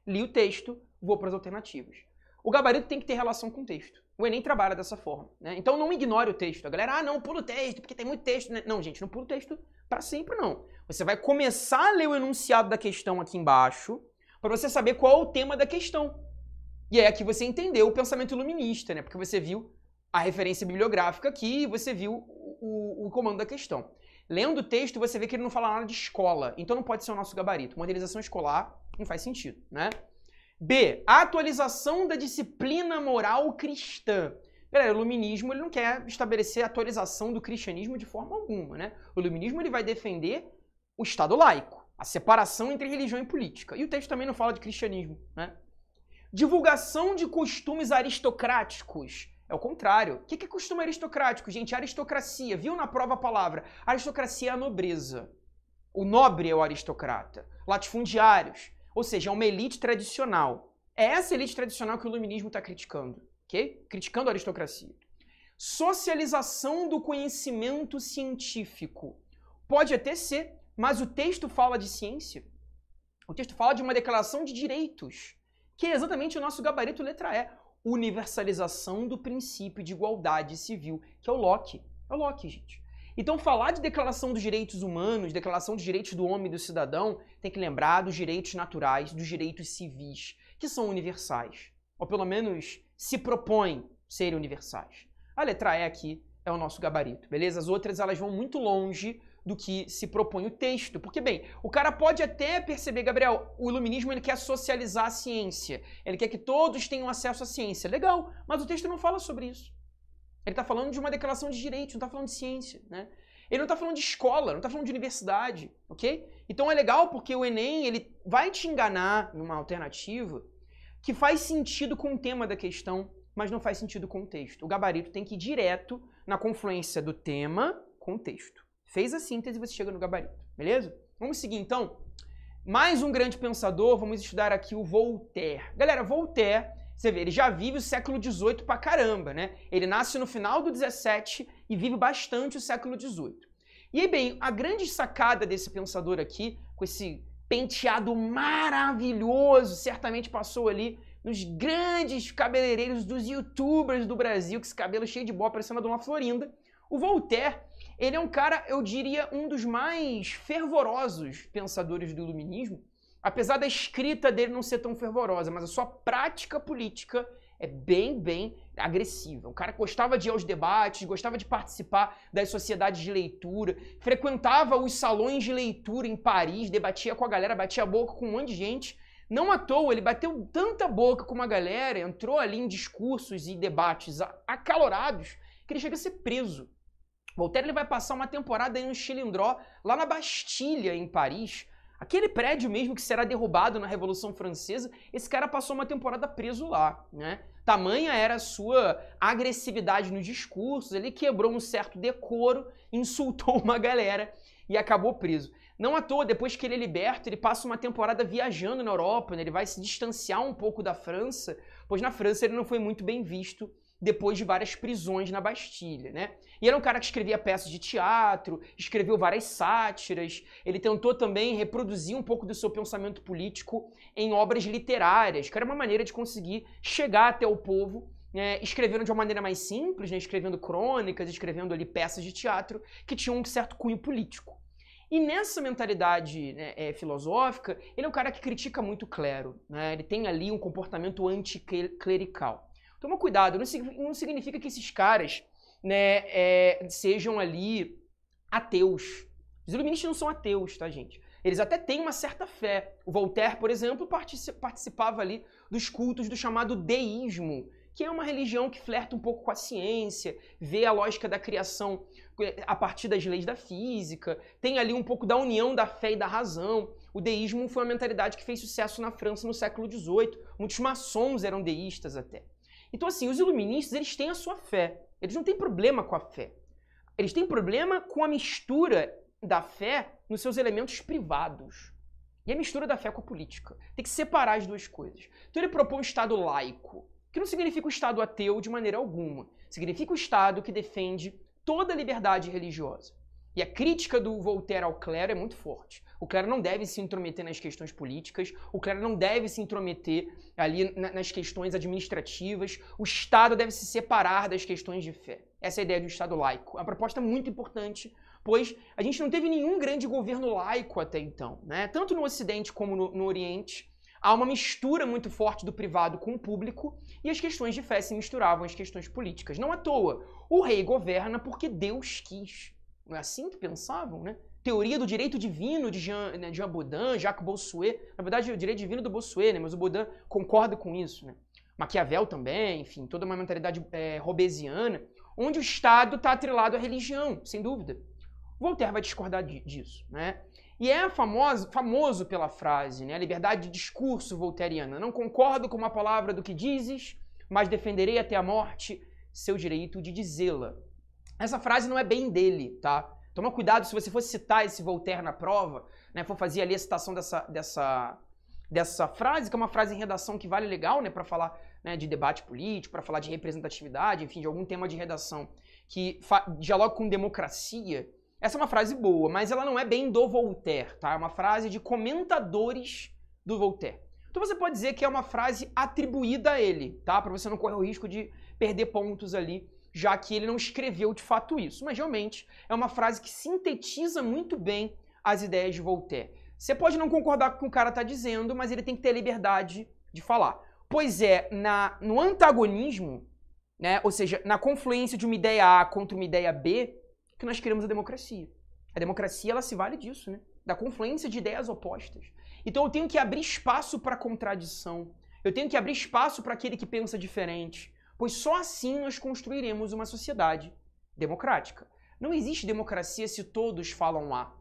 Li o texto, vou para as alternativas. O gabarito tem que ter relação com o texto. O Enem trabalha dessa forma. Né? Então não ignore o texto. A galera, ah, não, pula o texto, porque tem muito texto. Né? Não, gente, não pula o texto para sempre, não. Você vai começar a ler o enunciado da questão aqui embaixo, para você saber qual é o tema da questão. E é aqui você entendeu o pensamento iluminista, né? Porque você viu a referência bibliográfica aqui e você viu o, o, o comando da questão. Lendo o texto, você vê que ele não fala nada de escola, então não pode ser o nosso gabarito. Modelização escolar não faz sentido, né? B. Atualização da disciplina moral cristã. Galera, o iluminismo ele não quer estabelecer a atualização do cristianismo de forma alguma, né? O iluminismo ele vai defender o Estado laico, a separação entre religião e política. E o texto também não fala de cristianismo, né? Divulgação de costumes aristocráticos. É o contrário. O que é costume aristocrático, gente? Aristocracia. Viu na prova a palavra? Aristocracia é a nobreza. O nobre é o aristocrata. Latifundiários. Ou seja, é uma elite tradicional. É essa elite tradicional que o iluminismo está criticando, ok? Criticando a aristocracia. Socialização do conhecimento científico. Pode até ser, mas o texto fala de ciência. O texto fala de uma declaração de direitos, que é exatamente o nosso gabarito letra E universalização do princípio de igualdade civil, que é o Locke. É o Locke, gente. Então, falar de declaração dos direitos humanos, declaração dos direitos do homem e do cidadão, tem que lembrar dos direitos naturais, dos direitos civis, que são universais, ou pelo menos se propõem ser universais. A letra E aqui é o nosso gabarito, beleza? As outras elas vão muito longe do que se propõe o texto. Porque, bem, o cara pode até perceber, Gabriel, o iluminismo ele quer socializar a ciência, ele quer que todos tenham acesso à ciência. Legal, mas o texto não fala sobre isso. Ele está falando de uma declaração de direitos, não está falando de ciência, né? Ele não está falando de escola, não está falando de universidade, ok? Então é legal porque o Enem ele vai te enganar numa alternativa que faz sentido com o tema da questão, mas não faz sentido com o texto. O gabarito tem que ir direto na confluência do tema com o texto. Fez a síntese, você chega no gabarito, beleza? Vamos seguir então. Mais um grande pensador, vamos estudar aqui o Voltaire. Galera, Voltaire, você vê, ele já vive o século XVIII pra caramba, né? Ele nasce no final do XVII e vive bastante o século XVIII. E aí, bem, a grande sacada desse pensador aqui, com esse penteado maravilhoso, certamente passou ali nos grandes cabeleireiros dos youtubers do Brasil, com esse cabelo cheio de bola parecendo a uma Florinda. O Voltaire, ele é um cara, eu diria, um dos mais fervorosos pensadores do iluminismo, apesar da escrita dele não ser tão fervorosa, mas a sua prática política é bem, bem agressiva. O cara gostava de ir aos debates, gostava de participar das sociedades de leitura, frequentava os salões de leitura em Paris, debatia com a galera, batia a boca com um monte de gente. Não à toa, ele bateu tanta boca com uma galera, entrou ali em discursos e debates acalorados, que ele chega a ser preso. Voltaire ele vai passar uma temporada em um Chilindró, lá na Bastilha, em Paris. Aquele prédio mesmo que será derrubado na Revolução Francesa, esse cara passou uma temporada preso lá, né? Tamanha era a sua agressividade nos discursos, ele quebrou um certo decoro, insultou uma galera e acabou preso. Não à toa, depois que ele é liberto, ele passa uma temporada viajando na Europa, né? ele vai se distanciar um pouco da França, pois na França ele não foi muito bem visto depois de várias prisões na Bastilha, né? E era um cara que escrevia peças de teatro, escreveu várias sátiras, ele tentou também reproduzir um pouco do seu pensamento político em obras literárias, que era uma maneira de conseguir chegar até o povo né? escrevendo de uma maneira mais simples, né, escrevendo crônicas, escrevendo ali peças de teatro que tinham um certo cunho político. E nessa mentalidade né, é, filosófica, ele é um cara que critica muito o clero. Né, ele tem ali um comportamento anticlerical. Toma cuidado, não, não significa que esses caras né, é, sejam ali ateus. Os iluministas não são ateus, tá, gente? Eles até têm uma certa fé. O Voltaire, por exemplo, participava ali dos cultos do chamado deísmo, que é uma religião que flerta um pouco com a ciência, vê a lógica da criação eh, a partir das leis da física, tem ali um pouco da união da fé e da razão. O deísmo foi uma mentalidade que fez sucesso na França no século XVIII. Muitos maçons eram deístas até. Então, assim, os iluministas, eles têm a sua fé. Eles não têm problema com a fé. Eles têm problema com a mistura da fé nos seus elementos privados. E a mistura da fé com a política. Tem que separar as duas coisas. Então ele propõe um Estado laico, que não significa o um Estado ateu de maneira alguma. Significa o um Estado que defende toda a liberdade religiosa. E a crítica do Voltaire ao clero é muito forte. O clero não deve se intrometer nas questões políticas, o clero não deve se intrometer ali nas questões administrativas, o Estado deve se separar das questões de fé. Essa é a ideia do Estado laico. É uma proposta muito importante, pois a gente não teve nenhum grande governo laico até então. Né? Tanto no Ocidente como no, no Oriente, há uma mistura muito forte do privado com o público e as questões de fé se misturavam às questões políticas. Não à toa, o rei governa porque Deus quis. Não é assim que pensavam, né? Teoria do direito divino de Jean, né, Jean Baudin, Jacques Bossuet. Na verdade, o direito divino do Bossuet, né? Mas o Baudin concorda com isso, né? Maquiavel também, enfim, toda uma mentalidade é, robesiana, onde o Estado está atrelado à religião, sem dúvida. Voltaire vai discordar disso, né? E é famoso, famoso pela frase, né? liberdade de discurso voltairiana. Não concordo com uma palavra do que dizes, mas defenderei até a morte seu direito de dizê-la. Essa frase não é bem dele, tá? Toma cuidado se você for citar esse Voltaire na prova, né, for fazer ali a citação dessa, dessa, dessa frase, que é uma frase em redação que vale legal, né, para falar né, de debate político, para falar de representatividade, enfim, de algum tema de redação que dialoga com democracia. Essa é uma frase boa, mas ela não é bem do Voltaire, tá? É uma frase de comentadores do Voltaire. Então você pode dizer que é uma frase atribuída a ele, tá? Para você não correr o risco de perder pontos ali já que ele não escreveu de fato isso. Mas realmente é uma frase que sintetiza muito bem as ideias de Voltaire. Você pode não concordar com o que o cara está dizendo, mas ele tem que ter a liberdade de falar. Pois é, na, no antagonismo, né, ou seja, na confluência de uma ideia A contra uma ideia B, que nós criamos a democracia. A democracia ela se vale disso, né? da confluência de ideias opostas. Então eu tenho que abrir espaço para a contradição. Eu tenho que abrir espaço para aquele que pensa diferente pois só assim nós construiremos uma sociedade democrática. Não existe democracia se todos falam A.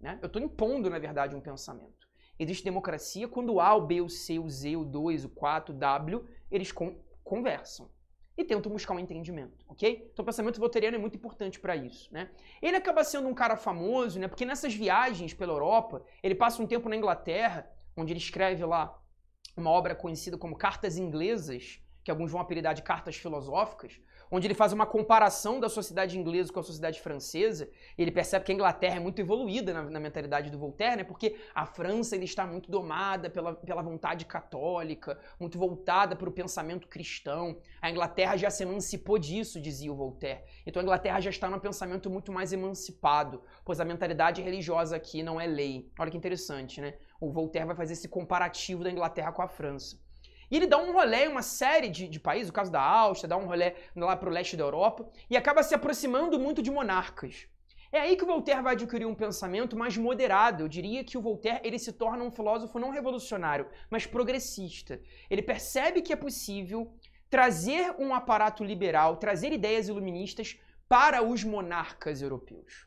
Né? Eu estou impondo, na verdade, um pensamento. Existe democracia quando A, o B, o C, o Z, o 2, o 4, o W, eles con conversam e tentam buscar um entendimento, ok? Então o pensamento voteriano é muito importante para isso, né? Ele acaba sendo um cara famoso, né? Porque nessas viagens pela Europa, ele passa um tempo na Inglaterra, onde ele escreve lá uma obra conhecida como Cartas Inglesas, que alguns vão apelidar de cartas filosóficas, onde ele faz uma comparação da sociedade inglesa com a sociedade francesa, e ele percebe que a Inglaterra é muito evoluída na, na mentalidade do Voltaire, né? porque a França ele está muito domada pela, pela vontade católica, muito voltada para o pensamento cristão. A Inglaterra já se emancipou disso, dizia o Voltaire. Então a Inglaterra já está num pensamento muito mais emancipado, pois a mentalidade religiosa aqui não é lei. Olha que interessante, né? O Voltaire vai fazer esse comparativo da Inglaterra com a França. E ele dá um rolê em uma série de, de países, o caso da Áustria, dá um rolê lá para o leste da Europa, e acaba se aproximando muito de monarcas. É aí que o Voltaire vai adquirir um pensamento mais moderado. Eu diria que o Voltaire ele se torna um filósofo não revolucionário, mas progressista. Ele percebe que é possível trazer um aparato liberal, trazer ideias iluministas para os monarcas europeus.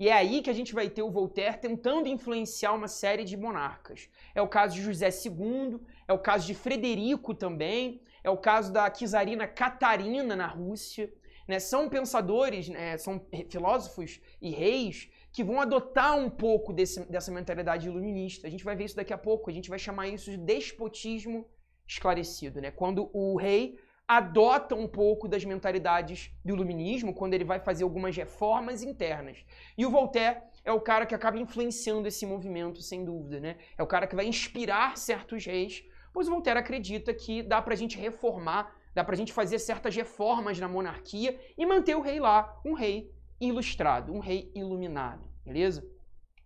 E é aí que a gente vai ter o Voltaire tentando influenciar uma série de monarcas. É o caso de José II, é o caso de Frederico também, é o caso da czarina Catarina na Rússia. Né? São pensadores, né? são filósofos e reis que vão adotar um pouco desse, dessa mentalidade iluminista. A gente vai ver isso daqui a pouco, a gente vai chamar isso de despotismo esclarecido, né? Quando o rei adota um pouco das mentalidades do iluminismo quando ele vai fazer algumas reformas internas. E o Voltaire é o cara que acaba influenciando esse movimento, sem dúvida, né? É o cara que vai inspirar certos reis, pois o Voltaire acredita que dá pra gente reformar, dá pra gente fazer certas reformas na monarquia e manter o rei lá, um rei ilustrado, um rei iluminado, beleza?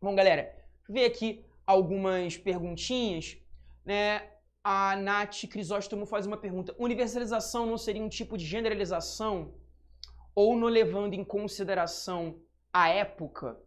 Bom, galera, ver aqui algumas perguntinhas, né? A Nath Crisóstomo faz uma pergunta: universalização não seria um tipo de generalização? Ou não levando em consideração a época?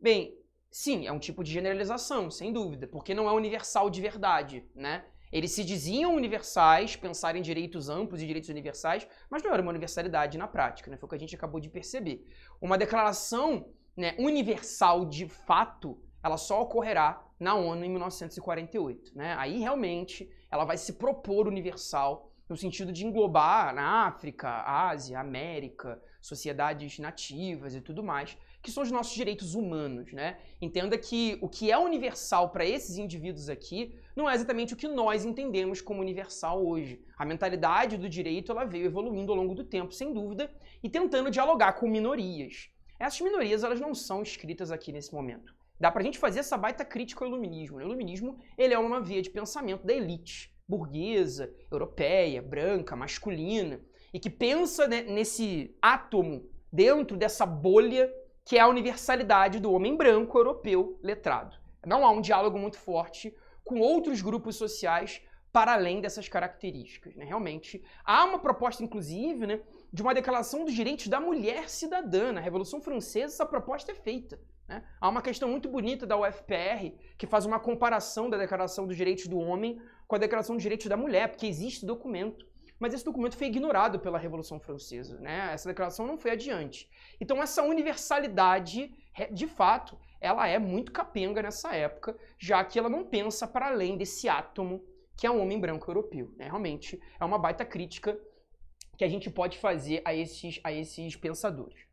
Bem, sim, é um tipo de generalização, sem dúvida, porque não é universal de verdade, né? Eles se diziam universais, pensar em direitos amplos e direitos universais, mas não era uma universalidade na prática, né? Foi o que a gente acabou de perceber. Uma declaração né, universal de fato, ela só ocorrerá na ONU em 1948. Né? Aí realmente ela vai se propor universal no sentido de englobar na África, Ásia, América, sociedades nativas e tudo mais, que são os nossos direitos humanos, né? Entenda que o que é universal para esses indivíduos aqui não é exatamente o que nós entendemos como universal hoje. A mentalidade do direito ela veio evoluindo ao longo do tempo, sem dúvida, e tentando dialogar com minorias. Essas minorias elas não são escritas aqui nesse momento. Dá pra gente fazer essa baita crítica ao iluminismo. Né? O iluminismo, ele é uma via de pensamento da elite burguesa, europeia, branca, masculina, e que pensa né, nesse átomo dentro dessa bolha que é a universalidade do homem branco europeu letrado. Não há um diálogo muito forte com outros grupos sociais para além dessas características. Né? Realmente, há uma proposta, inclusive, né, de uma declaração dos direitos da mulher cidadã. Na Revolução Francesa, essa proposta é feita. Né? Há uma questão muito bonita da UFPR que faz uma comparação da Declaração dos Direitos do Homem com a Declaração dos Direitos da Mulher, porque existe documento. Mas esse documento foi ignorado pela Revolução Francesa, né? Essa declaração não foi adiante. Então essa universalidade, de fato, ela é muito capenga nessa época, já que ela não pensa para além desse átomo que é um homem branco europeu. Né? Realmente é uma baita crítica que a gente pode fazer a esses, a esses pensadores.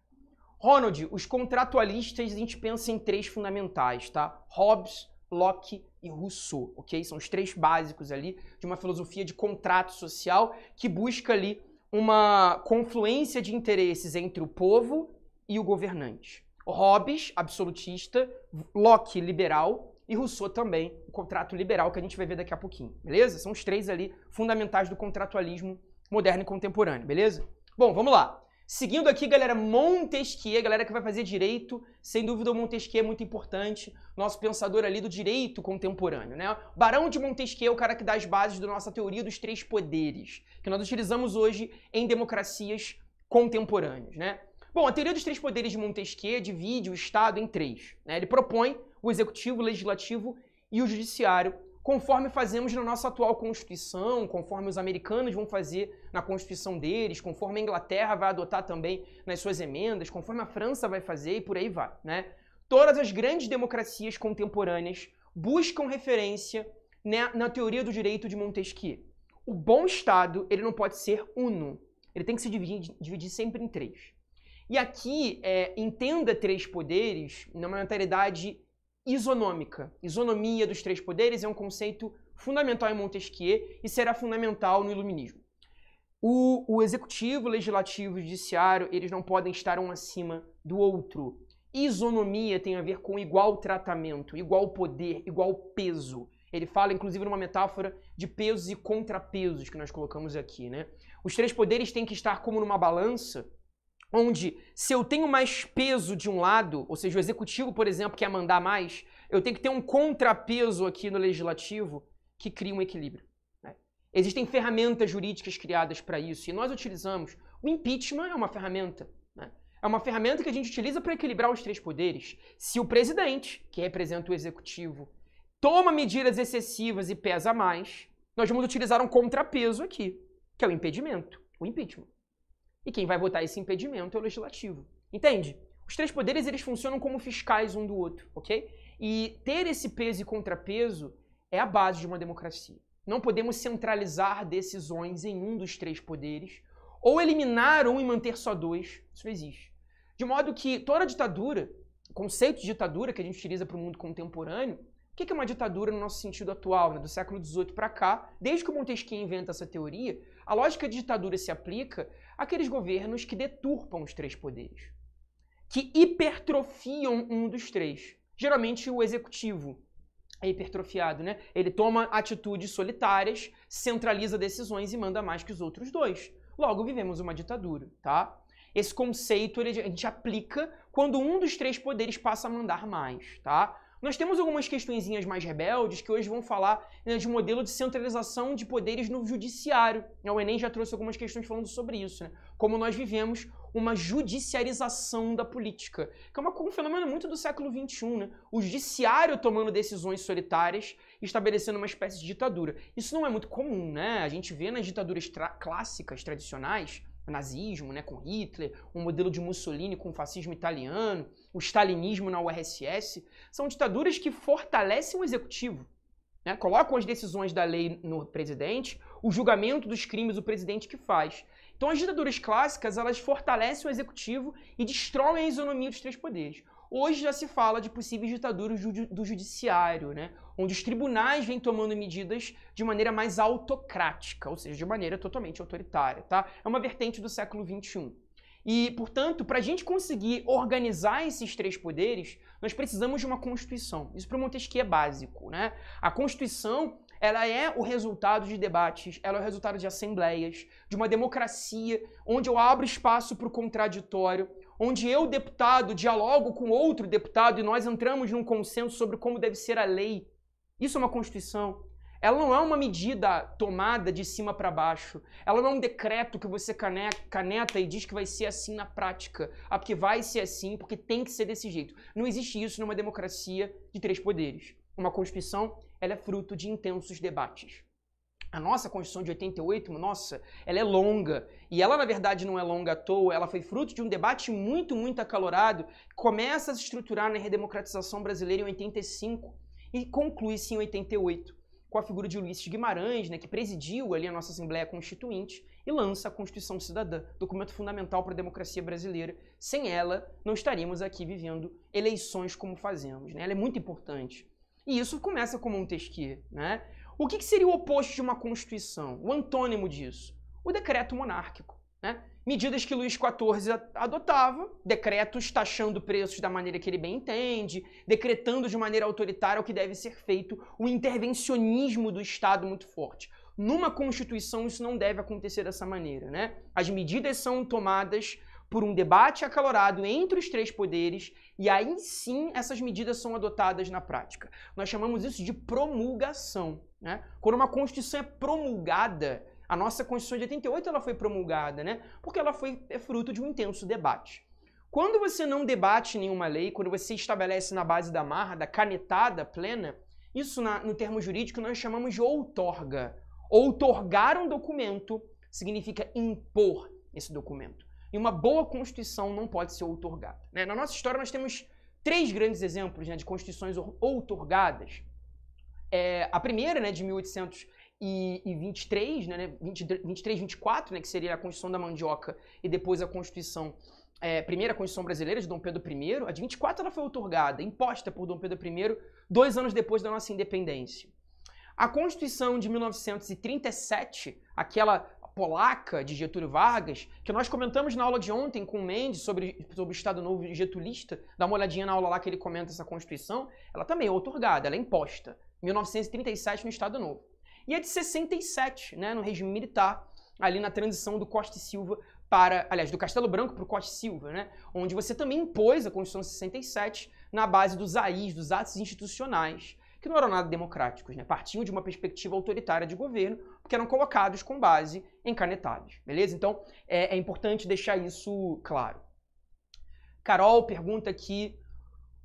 Ronald, os contratualistas a gente pensa em três fundamentais, tá? Hobbes, Locke e Rousseau, ok? São os três básicos ali de uma filosofia de contrato social que busca ali uma confluência de interesses entre o povo e o governante. Hobbes, absolutista, Locke, liberal e Rousseau também, o contrato liberal que a gente vai ver daqui a pouquinho, beleza? São os três ali fundamentais do contratualismo moderno e contemporâneo, beleza? Bom, vamos lá. Seguindo aqui, galera, Montesquieu, galera que vai fazer direito, sem dúvida o Montesquieu é muito importante, nosso pensador ali do direito contemporâneo, né? Barão de Montesquieu é o cara que dá as bases da nossa teoria dos três poderes, que nós utilizamos hoje em democracias contemporâneas, né? Bom, a teoria dos três poderes de Montesquieu divide o Estado em três, né? Ele propõe o executivo, o legislativo e o judiciário conforme fazemos na nossa atual Constituição, conforme os americanos vão fazer na Constituição deles, conforme a Inglaterra vai adotar também nas suas emendas, conforme a França vai fazer e por aí vai, né? Todas as grandes democracias contemporâneas buscam referência né, na teoria do direito de Montesquieu. O bom Estado, ele não pode ser uno. Ele tem que se dividir, dividir sempre em três. E aqui, é, entenda três poderes numa mentalidade isonômica. Isonomia dos três poderes é um conceito fundamental em Montesquieu e será fundamental no Iluminismo. O, o executivo, o legislativo e o judiciário, eles não podem estar um acima do outro. Isonomia tem a ver com igual tratamento, igual poder, igual peso. Ele fala, inclusive, numa metáfora de pesos e contrapesos que nós colocamos aqui, né? Os três poderes têm que estar como numa balança, onde se eu tenho mais peso de um lado, ou seja, o executivo, por exemplo, quer mandar mais, eu tenho que ter um contrapeso aqui no legislativo que cria um equilíbrio. Né? Existem ferramentas jurídicas criadas para isso e nós utilizamos. O impeachment é uma ferramenta. Né? É uma ferramenta que a gente utiliza para equilibrar os três poderes. Se o presidente, que representa o executivo, toma medidas excessivas e pesa mais, nós vamos utilizar um contrapeso aqui, que é o impedimento, o impeachment. E quem vai botar esse impedimento é o legislativo. Entende? Os três poderes eles funcionam como fiscais um do outro, ok? E ter esse peso e contrapeso é a base de uma democracia. Não podemos centralizar decisões em um dos três poderes ou eliminar um e manter só dois. Isso não existe. De modo que toda ditadura, o conceito de ditadura que a gente utiliza para o mundo contemporâneo, o que é uma ditadura no nosso sentido atual, né? do século XVIII para cá, desde que o Montesquieu inventa essa teoria, a lógica de ditadura se aplica àqueles governos que deturpam os três poderes, que hipertrofiam um dos três. Geralmente o executivo é hipertrofiado, né? Ele toma atitudes solitárias, centraliza decisões e manda mais que os outros dois. Logo, vivemos uma ditadura, tá? Esse conceito ele, a gente aplica quando um dos três poderes passa a mandar mais, tá? Nós temos algumas questõezinhas mais rebeldes que hoje vão falar né, de um modelo de centralização de poderes no judiciário. Né, o Enem já trouxe algumas questões falando sobre isso, né? Como nós vivemos uma judiciarização da política, que é uma, um fenômeno muito do século XXI, né? O judiciário tomando decisões solitárias, estabelecendo uma espécie de ditadura. Isso não é muito comum, né? A gente vê nas ditaduras tra clássicas, tradicionais, nazismo, né, com Hitler, um modelo de Mussolini com o fascismo italiano o stalinismo na URSS, são ditaduras que fortalecem o executivo. Né? Colocam as decisões da lei no presidente, o julgamento dos crimes o presidente que faz. Então as ditaduras clássicas, elas fortalecem o executivo e destroem a isonomia dos três poderes. Hoje já se fala de possíveis ditaduras do judiciário, né? onde os tribunais vêm tomando medidas de maneira mais autocrática, ou seja, de maneira totalmente autoritária. Tá? É uma vertente do século XXI. E, portanto, para a gente conseguir organizar esses três poderes, nós precisamos de uma Constituição. Isso para Montesquieu é básico, né? A Constituição ela é o resultado de debates, ela é o resultado de assembleias, de uma democracia onde eu abro espaço para o contraditório, onde eu, deputado, dialogo com outro deputado e nós entramos num consenso sobre como deve ser a lei. Isso é uma Constituição. Ela não é uma medida tomada de cima para baixo. Ela não é um decreto que você caneta e diz que vai ser assim na prática. Ah, porque vai ser assim, porque tem que ser desse jeito. Não existe isso numa democracia de três poderes. Uma Constituição, ela é fruto de intensos debates. A nossa Constituição de 88, nossa, ela é longa. E ela, na verdade, não é longa à toa. Ela foi fruto de um debate muito, muito acalorado que começa a se estruturar na redemocratização brasileira em 85 e conclui-se em 88 com a figura de Ulisses Guimarães, né, que presidiu ali a nossa Assembleia Constituinte e lança a Constituição Cidadã, documento fundamental para a democracia brasileira. Sem ela, não estaríamos aqui vivendo eleições como fazemos. Né? Ela é muito importante. E isso começa com Montesquieu. Né? O que, que seria o oposto de uma Constituição? O antônimo disso? O decreto monárquico. Né? medidas que Luís XIV adotava, decretos taxando preços da maneira que ele bem entende, decretando de maneira autoritária o que deve ser feito, o intervencionismo do Estado muito forte. Numa Constituição isso não deve acontecer dessa maneira, né? As medidas são tomadas por um debate acalorado entre os três poderes e aí sim essas medidas são adotadas na prática. Nós chamamos isso de promulgação, né? Quando uma Constituição é promulgada, a nossa Constituição de 88 ela foi promulgada, né? Porque ela foi é fruto de um intenso debate. Quando você não debate nenhuma lei, quando você estabelece na base da marra, da canetada plena, isso na, no termo jurídico nós chamamos de outorga. Outorgar um documento significa impor esse documento. E uma boa Constituição não pode ser outorgada. Né? Na nossa história nós temos três grandes exemplos né, de constituições outorgadas. É, a primeira, né, de 1800 e, e 23, né, 23, 20, 23, 24, né, que seria a Constituição da Mandioca e depois a Constituição é, primeira Constituição Brasileira de Dom Pedro I, a de 24 ela foi otorgada, imposta por Dom Pedro I, dois anos depois da nossa independência. A Constituição de 1937, aquela polaca de Getúlio Vargas, que nós comentamos na aula de ontem com o Mendes sobre, sobre o Estado Novo Getulista, dá uma olhadinha na aula lá que ele comenta essa Constituição, ela também é otorgada, ela é imposta. 1937 no Estado Novo e a é de 67, né, no regime militar, ali na transição do Costa e Silva para, aliás, do Castelo Branco para o Costa e Silva, né, onde você também impôs a Constituição de 67 na base dos AIs, dos atos institucionais, que não eram nada democráticos, né, partiam de uma perspectiva autoritária de governo, porque eram colocados com base em canetados, beleza? Então, é, é importante deixar isso claro. Carol pergunta aqui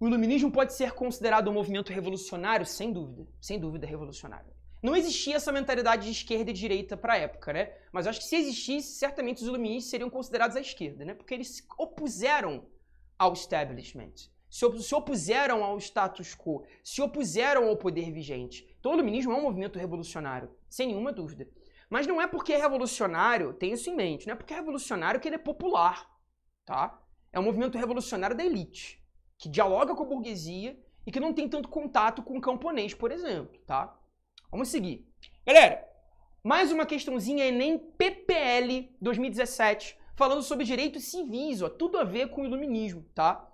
o iluminismo pode ser considerado um movimento revolucionário? Sem dúvida, sem dúvida revolucionário. Não existia essa mentalidade de esquerda e direita para a época, né? Mas eu acho que se existisse, certamente os iluministas seriam considerados à esquerda, né? Porque eles se opuseram ao establishment, se, opuseram ao status quo, se opuseram ao poder vigente. Então o iluminismo é um movimento revolucionário, sem nenhuma dúvida. Mas não é porque é revolucionário, tem isso em mente, não é porque é revolucionário que ele é popular, tá? É um movimento revolucionário da elite, que dialoga com a burguesia e que não tem tanto contato com o camponês, por exemplo, tá? Vamos seguir. Galera, mais uma questãozinha Enem PPL 2017, falando sobre direitos civis, ó, tudo a ver com o iluminismo, tá?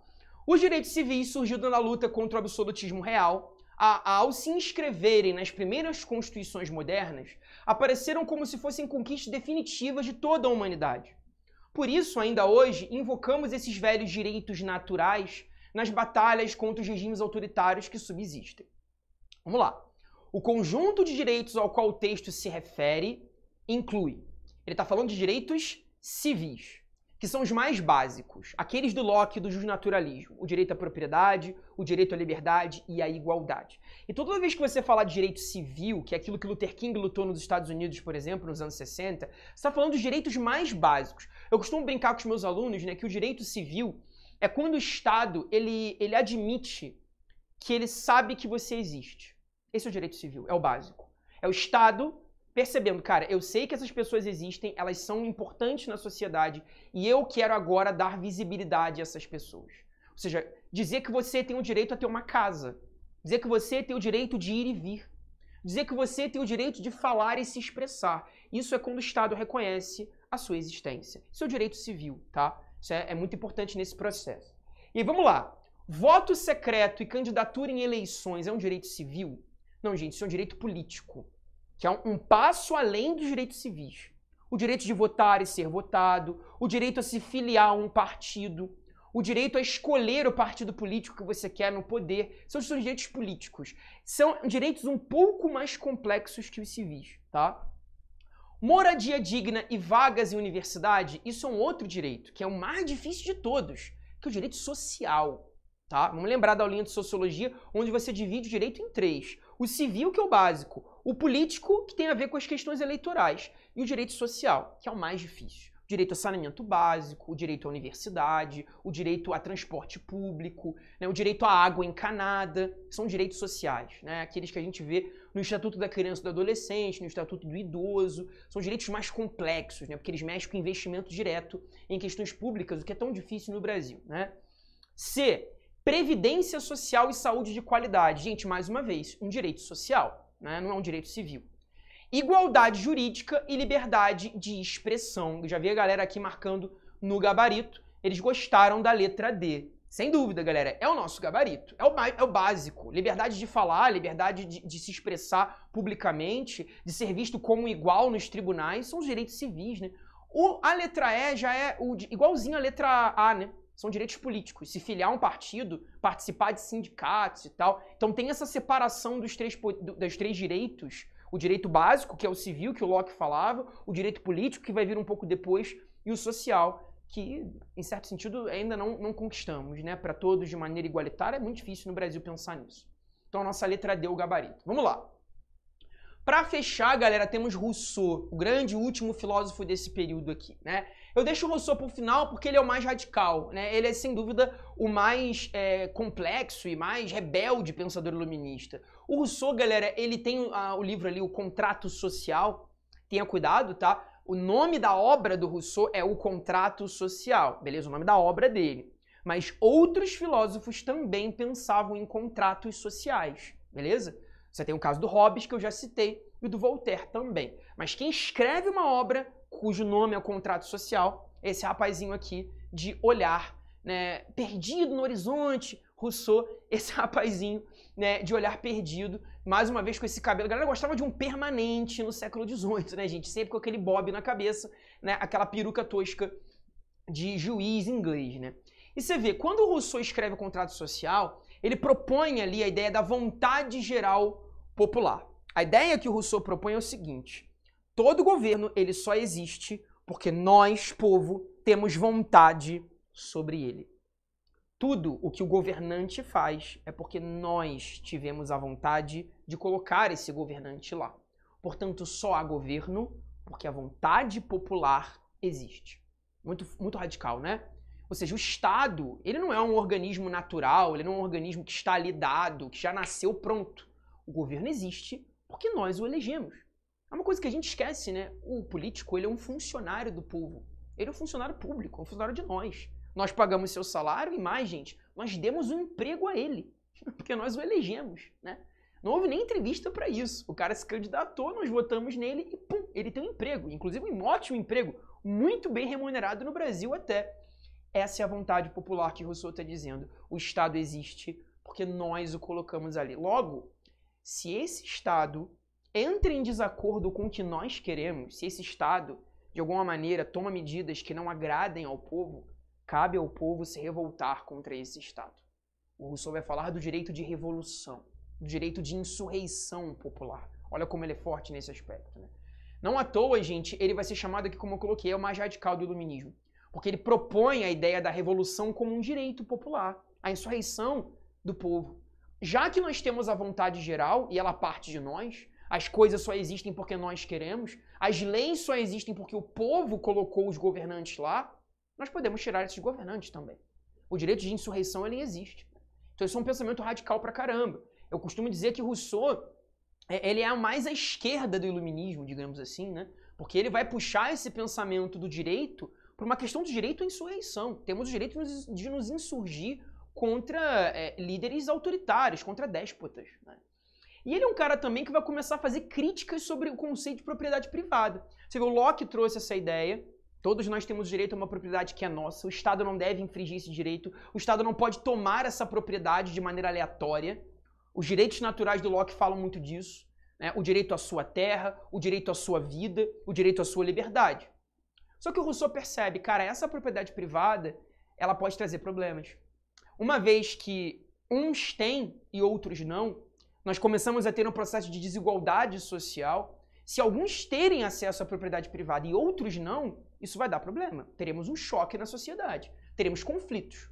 Os direitos civis surgiram na luta contra o absolutismo real, a, ao se inscreverem nas primeiras constituições modernas, apareceram como se fossem conquistas definitivas de toda a humanidade. Por isso, ainda hoje, invocamos esses velhos direitos naturais nas batalhas contra os regimes autoritários que subsistem. Vamos lá. O conjunto de direitos ao qual o texto se refere inclui. Ele está falando de direitos civis, que são os mais básicos, aqueles do Locke do justnaturalismo: o direito à propriedade, o direito à liberdade e à igualdade. E toda vez que você falar de direito civil, que é aquilo que Luther King lutou nos Estados Unidos, por exemplo, nos anos 60, você está falando dos direitos mais básicos. Eu costumo brincar com os meus alunos né, que o direito civil é quando o Estado ele, ele admite que ele sabe que você existe. Esse é o direito civil, é o básico. É o Estado percebendo, cara, eu sei que essas pessoas existem, elas são importantes na sociedade e eu quero agora dar visibilidade a essas pessoas. Ou seja, dizer que você tem o direito a ter uma casa, dizer que você tem o direito de ir e vir, dizer que você tem o direito de falar e se expressar. Isso é quando o Estado reconhece a sua existência. Isso é o direito civil, tá? Isso é, é muito importante nesse processo. E vamos lá. Voto secreto e candidatura em eleições é um direito civil? Não, gente, isso é um direito político, que é um, um passo além dos direitos civis. O direito de votar e ser votado, o direito a se filiar a um partido, o direito a escolher o partido político que você quer no poder. São direitos políticos. São direitos um pouco mais complexos que os civis, tá? Moradia digna e vagas em universidade, isso é um outro direito, que é o mais difícil de todos, que é o direito social, tá? Vamos lembrar da aulinha de sociologia, onde você divide o direito em três o civil, que é o básico, o político, que tem a ver com as questões eleitorais, e o direito social, que é o mais difícil. O direito a saneamento básico, o direito à universidade, o direito a transporte público, né, o direito à água encanada, são direitos sociais, né, aqueles que a gente vê no Estatuto da Criança e do Adolescente, no Estatuto do Idoso, são direitos mais complexos, né, porque eles mexem com investimento direto em questões públicas, o que é tão difícil no Brasil. Né. C, Previdência social e saúde de qualidade. Gente, mais uma vez, um direito social, né? não é um direito civil. Igualdade jurídica e liberdade de expressão. Eu já vi a galera aqui marcando no gabarito. Eles gostaram da letra D. Sem dúvida, galera, é o nosso gabarito, é o, é o básico. Liberdade de falar, liberdade de, de, se expressar publicamente, de ser visto como igual nos tribunais, são os direitos civis, né? O, a letra E já é o, igualzinho à letra A, né? são direitos políticos. Se filiar a um partido, participar de sindicatos e tal. Então tem essa separação dos três, dos três direitos. O direito básico, que é o civil, que o Locke falava, o direito político, que vai vir um pouco depois, e o social, que, em certo sentido, ainda não, não conquistamos, né? Para todos de maneira igualitária, é muito difícil no Brasil pensar nisso. Então a nossa letra D, é o gabarito. Vamos lá. Para fechar, galera, temos Rousseau, o grande último filósofo desse período aqui, né? Eu deixo o Rousseau pro final porque ele é o mais radical, né? Ele é, sem dúvida, o mais é, complexo e mais rebelde pensador iluminista. O Rousseau, galera, ele tem ah, o livro ali, O Contrato Social. Tenha cuidado, tá? O nome da obra do Rousseau é O Contrato Social, beleza? O nome da obra é dele. Mas outros filósofos também pensavam em contratos sociais, beleza? Você tem o caso do Hobbes, que eu já citei, e do Voltaire também. Mas quem escreve uma obra cujo nome é o contrato social, esse rapazinho aqui de olhar né, perdido no horizonte, Rousseau, esse rapazinho né, de olhar perdido, mais uma vez com esse cabelo. A galera gostava de um permanente no século XVIII, né, gente? Sempre com aquele bob na cabeça, né, aquela peruca tosca de juiz inglês, né? E você vê, quando o Rousseau escreve o contrato social, ele propõe ali a ideia da vontade geral popular. A ideia que o Rousseau propõe é o seguinte: Todo governo, ele só existe porque nós, povo, temos vontade sobre ele. Tudo o que o governante faz é porque nós tivemos a vontade de colocar esse governante lá. Portanto, só há governo porque a vontade popular existe. Muito, muito radical, né? Ou seja, o Estado, ele não é um organismo natural, ele não é um organismo que está ali dado, que já nasceu pronto. O governo existe porque nós o elegemos. É uma coisa que a gente esquece, né? O político, ele é um funcionário do povo. Ele é um funcionário público, é um funcionário de nós. Nós pagamos seu salário e mais, gente, nós demos um emprego a ele, porque nós o elegemos, né? Não houve nem entrevista para isso. O cara se candidatou, nós votamos nele e pum, ele tem um emprego, inclusive um ótimo emprego, muito bem remunerado no Brasil até. Essa é a vontade popular que Rousseau está dizendo. O Estado existe porque nós o colocamos ali. Logo, se esse Estado entra em desacordo com o que nós queremos, se esse Estado, de alguma maneira, toma medidas que não agradem ao povo, cabe ao povo se revoltar contra esse Estado. O Rousseau vai falar do direito de revolução, do direito de insurreição popular. Olha como ele é forte nesse aspecto. Né? Não à toa, gente, ele vai ser chamado aqui, como eu coloquei, é o mais radical do iluminismo. Porque ele propõe a ideia da revolução como um direito popular, a insurreição do povo. Já que nós temos a vontade geral, e ela parte de nós, as coisas só existem porque nós queremos, as leis só existem porque o povo colocou os governantes lá. Nós podemos tirar esses governantes também. O direito de insurreição ele existe. Então isso é um pensamento radical pra caramba. Eu costumo dizer que Rousseau é, ele é mais à esquerda do iluminismo, digamos assim, né? Porque ele vai puxar esse pensamento do direito para uma questão do direito à insurreição. Temos o direito de nos insurgir contra é, líderes autoritários, contra déspotas. Né? E ele é um cara também que vai começar a fazer críticas sobre o conceito de propriedade privada. Você vê, o Locke trouxe essa ideia, Todos nós temos direito a uma propriedade que é nossa. O Estado não deve infringir esse direito. O Estado não pode tomar essa propriedade de maneira aleatória. Os direitos naturais do Locke falam muito disso. Né? O direito à sua terra, o direito à sua vida, o direito à sua liberdade. Só que o Rousseau percebe, cara, essa propriedade privada, ela pode trazer problemas. Uma vez que uns têm e outros não, nós começamos a ter um processo de desigualdade social. Se alguns terem acesso à propriedade privada e outros não, isso vai dar problema. Teremos um choque na sociedade, teremos conflitos.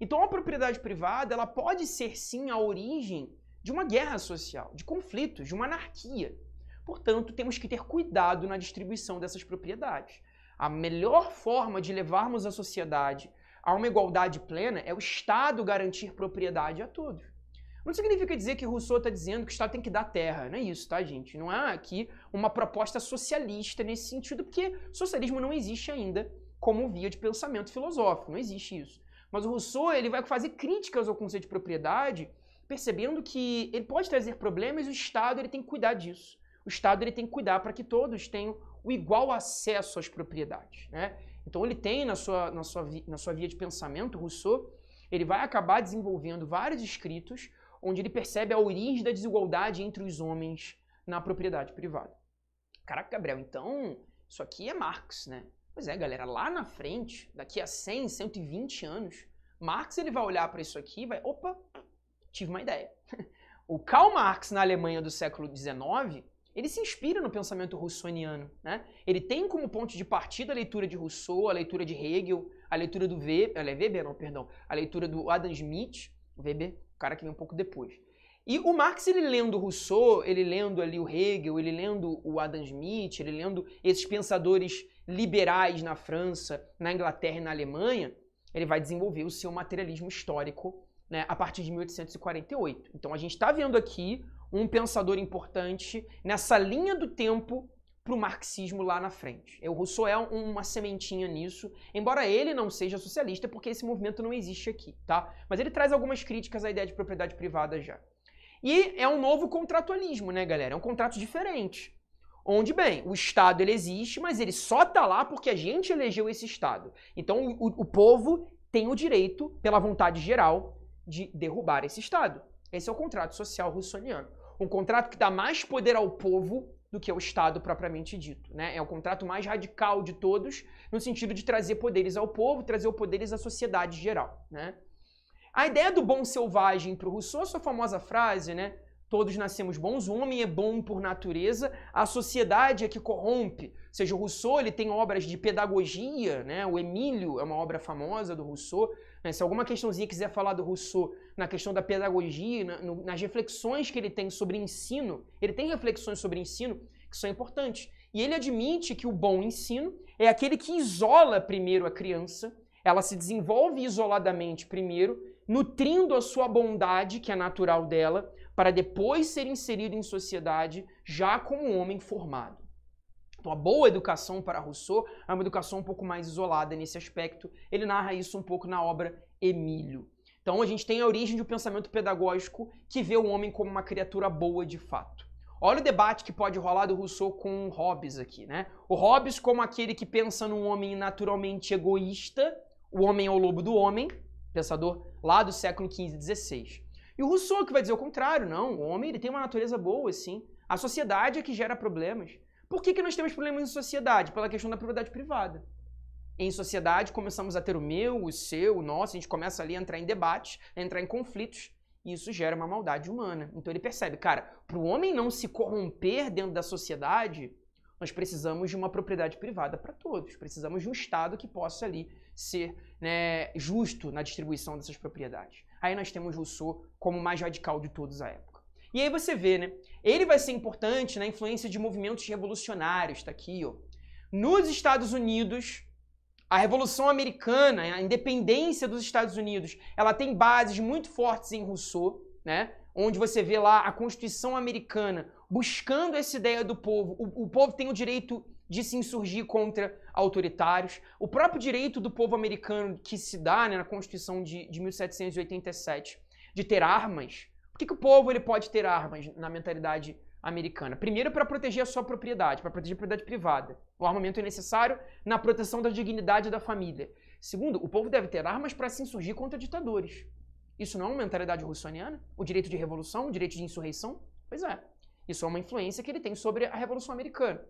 Então a propriedade privada, ela pode ser sim a origem de uma guerra social, de conflitos, de uma anarquia. Portanto, temos que ter cuidado na distribuição dessas propriedades. A melhor forma de levarmos a sociedade a uma igualdade plena é o Estado garantir propriedade a todos. Não significa dizer que Rousseau está dizendo que o Estado tem que dar terra, não é isso, tá, gente? Não há aqui uma proposta socialista nesse sentido, porque socialismo não existe ainda como via de pensamento filosófico, não existe isso. Mas o Rousseau ele vai fazer críticas ao conceito de propriedade, percebendo que ele pode trazer problemas e o Estado ele tem que cuidar disso. O Estado ele tem que cuidar para que todos tenham o igual acesso às propriedades, né? Então ele tem na sua, na sua, na sua via de pensamento, Rousseau, ele vai acabar desenvolvendo vários escritos onde ele percebe a origem da desigualdade entre os homens na propriedade privada. Caraca, Gabriel, então isso aqui é Marx, né? Pois é, galera, lá na frente, daqui a 100, 120 anos, Marx ele vai olhar para isso aqui e vai, opa, tive uma ideia. O Karl Marx na Alemanha do século XIX, ele se inspira no pensamento russoniano, né? Ele tem como ponto de partida a leitura de Rousseau, a leitura de Hegel, a leitura do Weber, eh, Weber não, perdão, a leitura do Adam Smith, Weber, cara que vem um pouco depois. E o Marx, ele lendo Rousseau, ele lendo ali o Hegel, ele lendo o Adam Smith, ele lendo esses pensadores liberais na França, na Inglaterra e na Alemanha, ele vai desenvolver o seu materialismo histórico né, a partir de 1848. Então a gente está vendo aqui um pensador importante nessa linha do tempo para o marxismo lá na frente. O Rousseau é uma sementinha nisso, embora ele não seja socialista, porque esse movimento não existe aqui, tá? Mas ele traz algumas críticas à ideia de propriedade privada já. E é um novo contratualismo, né, galera? É um contrato diferente. Onde, bem, o Estado ele existe, mas ele só tá lá porque a gente elegeu esse Estado. Então o, o povo tem o direito, pela vontade geral, de derrubar esse Estado. Esse é o contrato social russoniano. Um contrato que dá mais poder ao povo do que é o Estado propriamente dito. Né? É o contrato mais radical de todos, no sentido de trazer poderes ao povo, trazer poderes à sociedade geral. Né? A ideia do bom selvagem para o Rousseau, sua famosa frase, né? Todos nascemos bons, o homem é bom por natureza, a sociedade é que corrompe. Ou seja, o Rousseau ele tem obras de pedagogia, né? o Emílio é uma obra famosa do Rousseau. Né? Se alguma questãozinha quiser falar do Rousseau na questão da pedagogia, na, no, nas reflexões que ele tem sobre ensino, ele tem reflexões sobre ensino que são importantes. E ele admite que o bom ensino é aquele que isola primeiro a criança, ela se desenvolve isoladamente primeiro, nutrindo a sua bondade, que é natural dela, para depois ser inserido em sociedade já como um homem formado. Então, a boa educação para Rousseau é uma educação um pouco mais isolada nesse aspecto. Ele narra isso um pouco na obra Emílio. Então, a gente tem a origem de um pensamento pedagógico que vê o homem como uma criatura boa de fato. Olha o debate que pode rolar do Rousseau com o Hobbes aqui, né? O Hobbes como aquele que pensa num homem naturalmente egoísta, o homem é o lobo do homem, pensador lá do século XV e XVI. E o Rousseau que vai dizer o contrário, não, o homem ele tem uma natureza boa, sim. A sociedade é que gera problemas. Por que, que nós temos problemas em sociedade? Pela questão da propriedade privada. Em sociedade, começamos a ter o meu, o seu, o nosso, a gente começa ali a entrar em debates, a entrar em conflitos, e isso gera uma maldade humana. Então ele percebe, cara, para o homem não se corromper dentro da sociedade, nós precisamos de uma propriedade privada para todos, precisamos de um Estado que possa ali ser né, justo na distribuição dessas propriedades. Aí nós temos Rousseau como o mais radical de todos à época. E aí você vê, né? Ele vai ser importante na influência de movimentos revolucionários, tá aqui, ó. Nos Estados Unidos, a Revolução Americana, a independência dos Estados Unidos, ela tem bases muito fortes em Rousseau, né? Onde você vê lá a Constituição Americana buscando essa ideia do povo. O, o povo tem o direito de se insurgir contra autoritários. O próprio direito do povo americano que se dá né, na Constituição de, de 1787 de ter armas. Por que, que o povo ele pode ter armas na mentalidade americana? Primeiro, para proteger a sua propriedade, para proteger a propriedade privada. O armamento é necessário na proteção da dignidade da família. Segundo, o povo deve ter armas para se insurgir contra ditadores. Isso não é uma mentalidade russoniana? O direito de revolução, o direito de insurreição? Pois é. Isso é uma influência que ele tem sobre a Revolução Americana.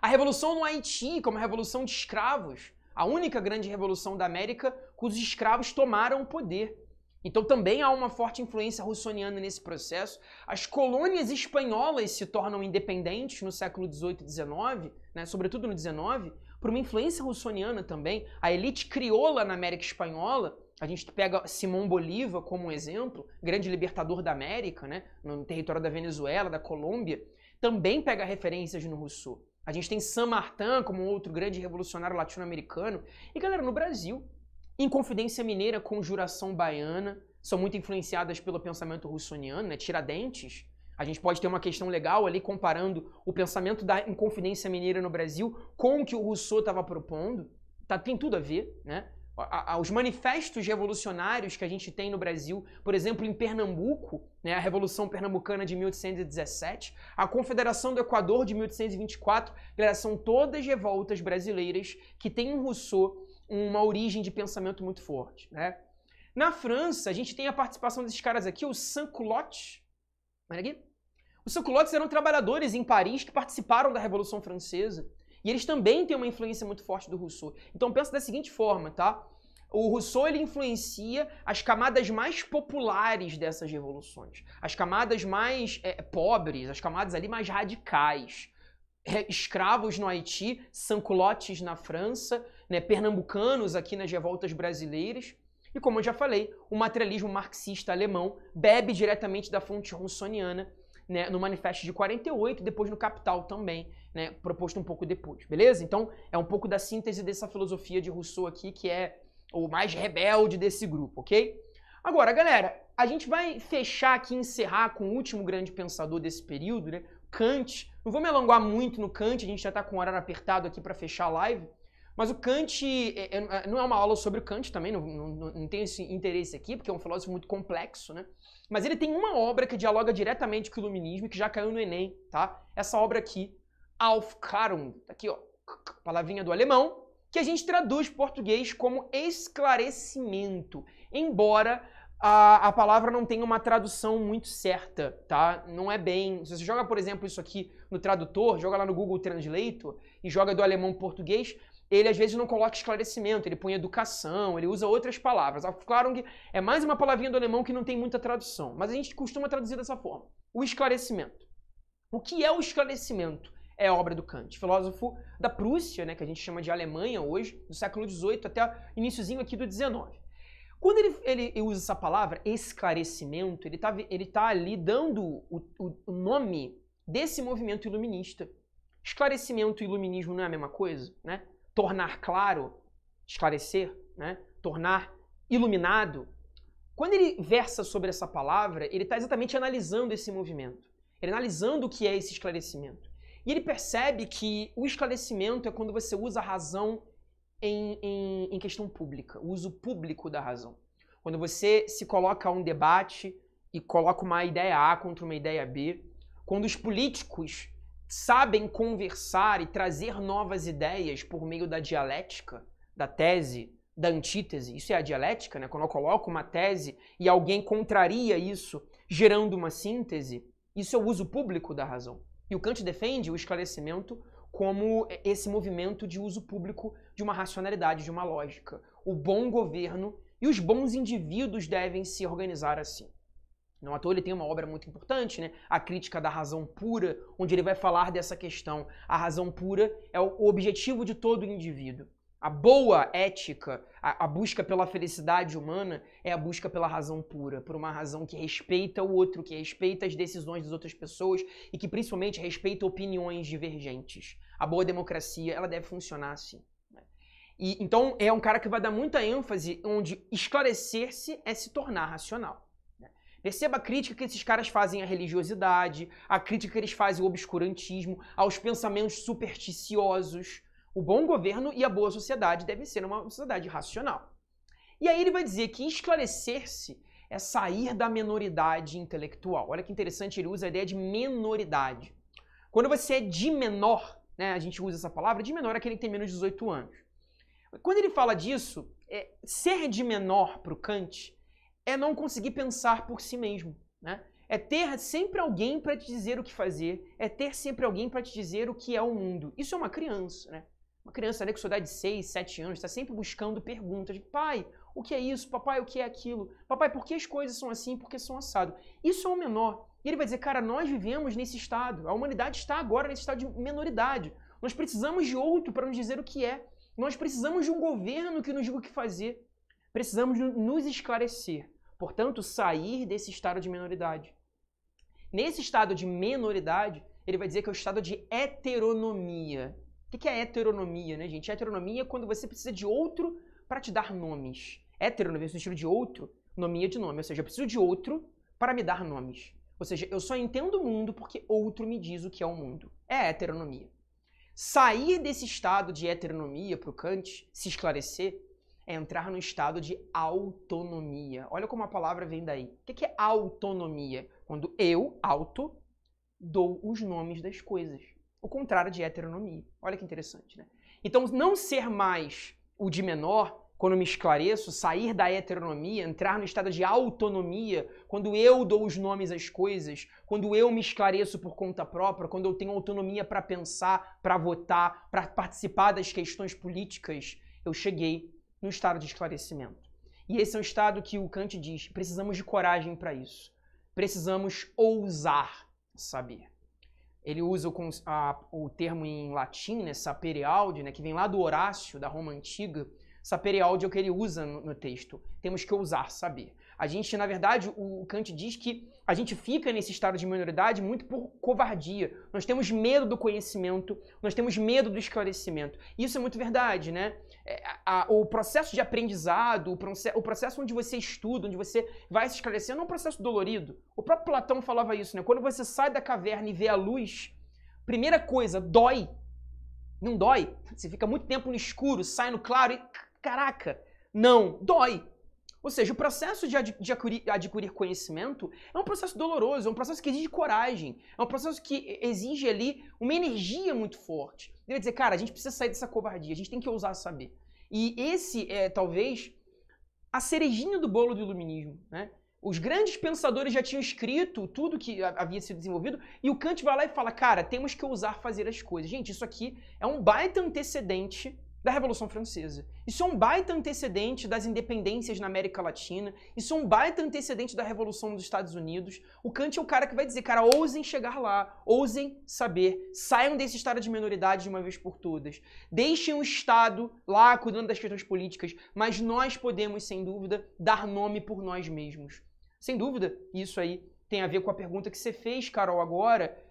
A Revolução no Haiti, como a Revolução de Escravos, a única grande revolução da América cujos escravos tomaram o poder. Então também há uma forte influência russoniana nesse processo. As colônias espanholas se tornam independentes no século XVIII e XIX, né, sobretudo no XIX, por uma influência russoniana também. A elite crioula na América Espanhola, a gente pega Simão Bolívar como um exemplo, grande libertador da América, né, no território da Venezuela, da Colômbia, também pega referências no Rousseau. A gente tem San Martin como outro grande revolucionário latino-americano. E galera, no Brasil, Inconfidência Mineira, Conjuração Baiana, são muito influenciadas pelo pensamento russoniano, né? Tiradentes. A gente pode ter uma questão legal ali comparando o pensamento da Inconfidência Mineira no Brasil com o que o Rousseau estava propondo. Tá, tem tudo a ver, né? os manifestos revolucionários que a gente tem no Brasil, por exemplo, em Pernambuco, né, a Revolução Pernambucana de 1817, a Confederação do Equador de 1824, são todas revoltas brasileiras que têm em Rousseau uma origem de pensamento muito forte. Né? Na França, a gente tem a participação desses caras aqui, os sans-culottes. Olha aqui. Os sans-culottes eram trabalhadores em Paris que participaram da Revolução Francesa. E eles também têm uma influência muito forte do Rousseau. Então pensa da seguinte forma, tá? O Rousseau ele influencia as camadas mais populares dessas revoluções, as camadas mais é, pobres, as camadas ali mais radicais. É, escravos no Haiti, sanculotes na França, né, pernambucanos aqui nas revoltas brasileiras. E como eu já falei, o materialismo marxista alemão bebe diretamente da fonte russoniana né, no Manifesto de 48, depois no Capital também, né, proposto um pouco depois, beleza? Então é um pouco da síntese dessa filosofia de Rousseau aqui, que é o mais rebelde desse grupo, ok? Agora, galera, a gente vai fechar aqui, encerrar com o último grande pensador desse período, né? Kant. Não vou me alongar muito no Kant, a gente já está com o horário apertado aqui para fechar a live. Mas o Kant, é, é, é, não é uma aula sobre o Kant também, não, não, não tenho esse interesse aqui, porque é um filósofo muito complexo, né? Mas ele tem uma obra que dialoga diretamente com o iluminismo e que já caiu no Enem, tá? Essa obra aqui Aufklärung, tá aqui ó, palavrinha do alemão, que a gente traduz português como esclarecimento, embora a, a palavra não tenha uma tradução muito certa, tá? Não é bem. Se você joga, por exemplo, isso aqui no tradutor, joga lá no Google Translator e joga do alemão português, ele às vezes não coloca esclarecimento, ele põe educação, ele usa outras palavras. Aufklärung é mais uma palavrinha do alemão que não tem muita tradução, mas a gente costuma traduzir dessa forma: o esclarecimento. O que é o esclarecimento? é obra do Kant, filósofo da Prússia, né, que a gente chama de Alemanha hoje, do século XVIII até iníciozinho aqui do XIX. Quando ele, ele, usa essa palavra, esclarecimento, ele está ele tá ali dando o, o, nome desse movimento iluminista. Esclarecimento e iluminismo não é a mesma coisa, né? Tornar claro, esclarecer, né? Tornar iluminado. Quando ele versa sobre essa palavra, ele está exatamente analisando esse movimento. Ele analisando o que é esse esclarecimento. E ele percebe que o esclarecimento é quando você usa a razão em, em, em questão pública, o uso público da razão. Quando você se coloca a um debate e coloca uma ideia A contra uma ideia B, quando os políticos sabem conversar e trazer novas ideias por meio da dialética, da tese, da antítese. Isso é a dialética, né? Quando eu coloco uma tese e alguém contraria isso, gerando uma síntese, isso é o uso público da razão. E o Kant defende o esclarecimento como esse movimento de uso público de uma racionalidade, de uma lógica. O bom governo e os bons indivíduos devem se organizar assim. Não à toa ele tem uma obra muito importante, né? A Crítica da Razão Pura, onde ele vai falar dessa questão. A razão pura é o objetivo de todo indivíduo. A boa ética, a, a, busca pela felicidade humana, é a busca pela razão pura, por uma razão que respeita o outro, que respeita as decisões das outras pessoas e que principalmente respeita opiniões divergentes. A boa democracia, ela deve funcionar assim. Né? E, então, é um cara que vai dar muita ênfase onde esclarecer-se é se tornar racional. Né? Perceba a crítica que esses caras fazem à religiosidade, a crítica que eles fazem ao obscurantismo, aos pensamentos supersticiosos o bom governo e a boa sociedade devem ser uma sociedade racional. E aí ele vai dizer que esclarecer-se é sair da menoridade intelectual. Olha que interessante, ele usa a ideia de menoridade. Quando você é de menor, né, a gente usa essa palavra, de menor é aquele que tem menos de 18 anos. Quando ele fala disso, é, ser de menor para o Kant é não conseguir pensar por si mesmo. Né? É ter sempre alguém para te dizer o que fazer, é ter sempre alguém para te dizer o que é o mundo. Isso é uma criança, né? Uma criança né, com sua idade de 6, 7 anos está sempre buscando perguntas. Pai, o que é isso? Papai, o que é aquilo? Papai, por que as coisas são assim? Por que são assado? Isso é o menor. E ele vai dizer, cara, nós vivemos nesse estado. A humanidade está agora nesse estado de menoridade. Nós precisamos de outro para nos dizer o que é. Nós precisamos de um governo que nos diga o que fazer. Precisamos nos esclarecer. Portanto, sair desse estado de menoridade. Nesse estado de menoridade, ele vai dizer que é o estado de heteronomia. O que é heteronomia, né, gente? Heteronomia é quando você precisa de outro para te dar nomes. Heteronomia é o estilo de outro, nomia de nome. Ou seja, eu preciso de outro para me dar nomes. Ou seja, eu só entendo o mundo porque outro me diz o que é o mundo. É heteronomia. Sair desse estado de heteronomia para o Kant se esclarecer é entrar no estado de autonomia. Olha como a palavra vem daí. O que é autonomia? Quando eu, auto, dou os nomes das coisas. O contrário de heteronomia. Olha que interessante, né? Então, não ser mais o de menor, quando me esclareço, sair da heteronomia, entrar no estado de autonomia, quando eu dou os nomes às coisas, quando eu me esclareço por conta própria, quando eu tenho autonomia para pensar, para votar, para participar das questões políticas, eu cheguei no estado de esclarecimento. E esse é um estado que o Kant diz: precisamos de coragem para isso. Precisamos ousar saber. Ele usa o, a, o termo em latim, né, sapere audio, né, que vem lá do Horácio, da Roma Antiga. Sapere audio é o que ele usa no, no texto. Temos que ousar saber. A gente, na verdade, o Kant diz que a gente fica nesse estado de minoridade muito por covardia. Nós temos medo do conhecimento, nós temos medo do esclarecimento. Isso é muito verdade, né? É, a, a, o processo de aprendizado, o, o, processo onde você estuda, onde você vai se esclarecendo, é um processo dolorido. O próprio Platão falava isso, né? Quando você sai da caverna e vê a luz, primeira coisa, dói. Não dói? Você fica muito tempo no escuro, sai no claro e. Caraca! Não, dói. Ou seja, o processo de, adquirir, adquirir, conhecimento é um processo doloroso, é um processo que exige coragem, é um processo que exige ali uma energia muito forte. Deve dizer, cara, a gente precisa sair dessa covardia, a gente tem que ousar saber. E esse é, talvez, a cerejinha do bolo do iluminismo, né? Os grandes pensadores já tinham escrito tudo que havia sido desenvolvido e o Kant vai lá e fala: cara, temos que ousar fazer as coisas. Gente, isso aqui é um baita antecedente da Revolução Francesa. Isso é um baita antecedente das independências na América Latina, isso é um baita antecedente da Revolução dos Estados Unidos. O Kant é o cara que vai dizer, cara, ousem chegar lá, ousem saber, saiam desse estado de minoridade de uma vez por todas. Deixem o Estado lá cuidando das questões políticas, mas nós podemos, sem dúvida, dar nome por nós mesmos. Sem dúvida, isso aí tem a ver com a pergunta que você fez, Carol, agora.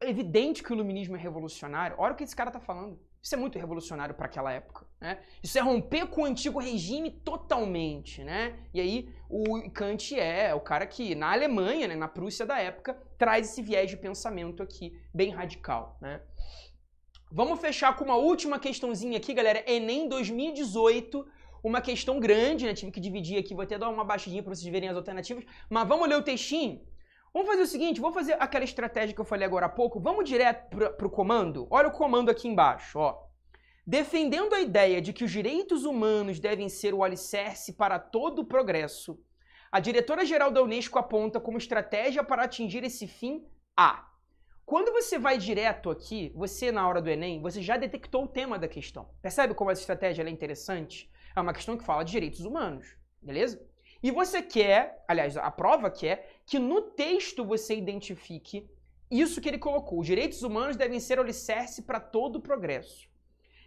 É evidente que o iluminismo é revolucionário. Olha o que esse cara está falando. Isso é muito revolucionário para aquela época. Né? Isso é romper com o antigo regime totalmente. Né? E aí o Kant é o cara que, na Alemanha, né, na Prússia da época, traz esse viés de pensamento aqui bem radical. Né? Vamos fechar com uma última questãozinha aqui, galera. Enem 2018 uma questão grande, né? Tive que dividir aqui, vou até dar uma baixadinha para vocês verem as alternativas. Mas vamos ler o textinho? Vamos fazer o seguinte, vamos fazer aquela estratégia que eu falei agora há pouco, vamos direto para o comando? Olha o comando aqui embaixo, ó. Defendendo a ideia de que os direitos humanos devem ser o alicerce para todo o progresso, a diretora-geral da Unesco aponta como estratégia para atingir esse fim a. Quando você vai direto aqui, você na hora do Enem, você já detectou o tema da questão. Percebe como essa estratégia é interessante? É uma questão que fala de direitos humanos, beleza? E você quer, aliás, a prova quer que no texto você identifique isso que ele colocou. Os direitos humanos devem ser alicerce para todo o progresso.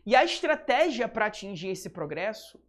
E a estratégia para atingir esse progresso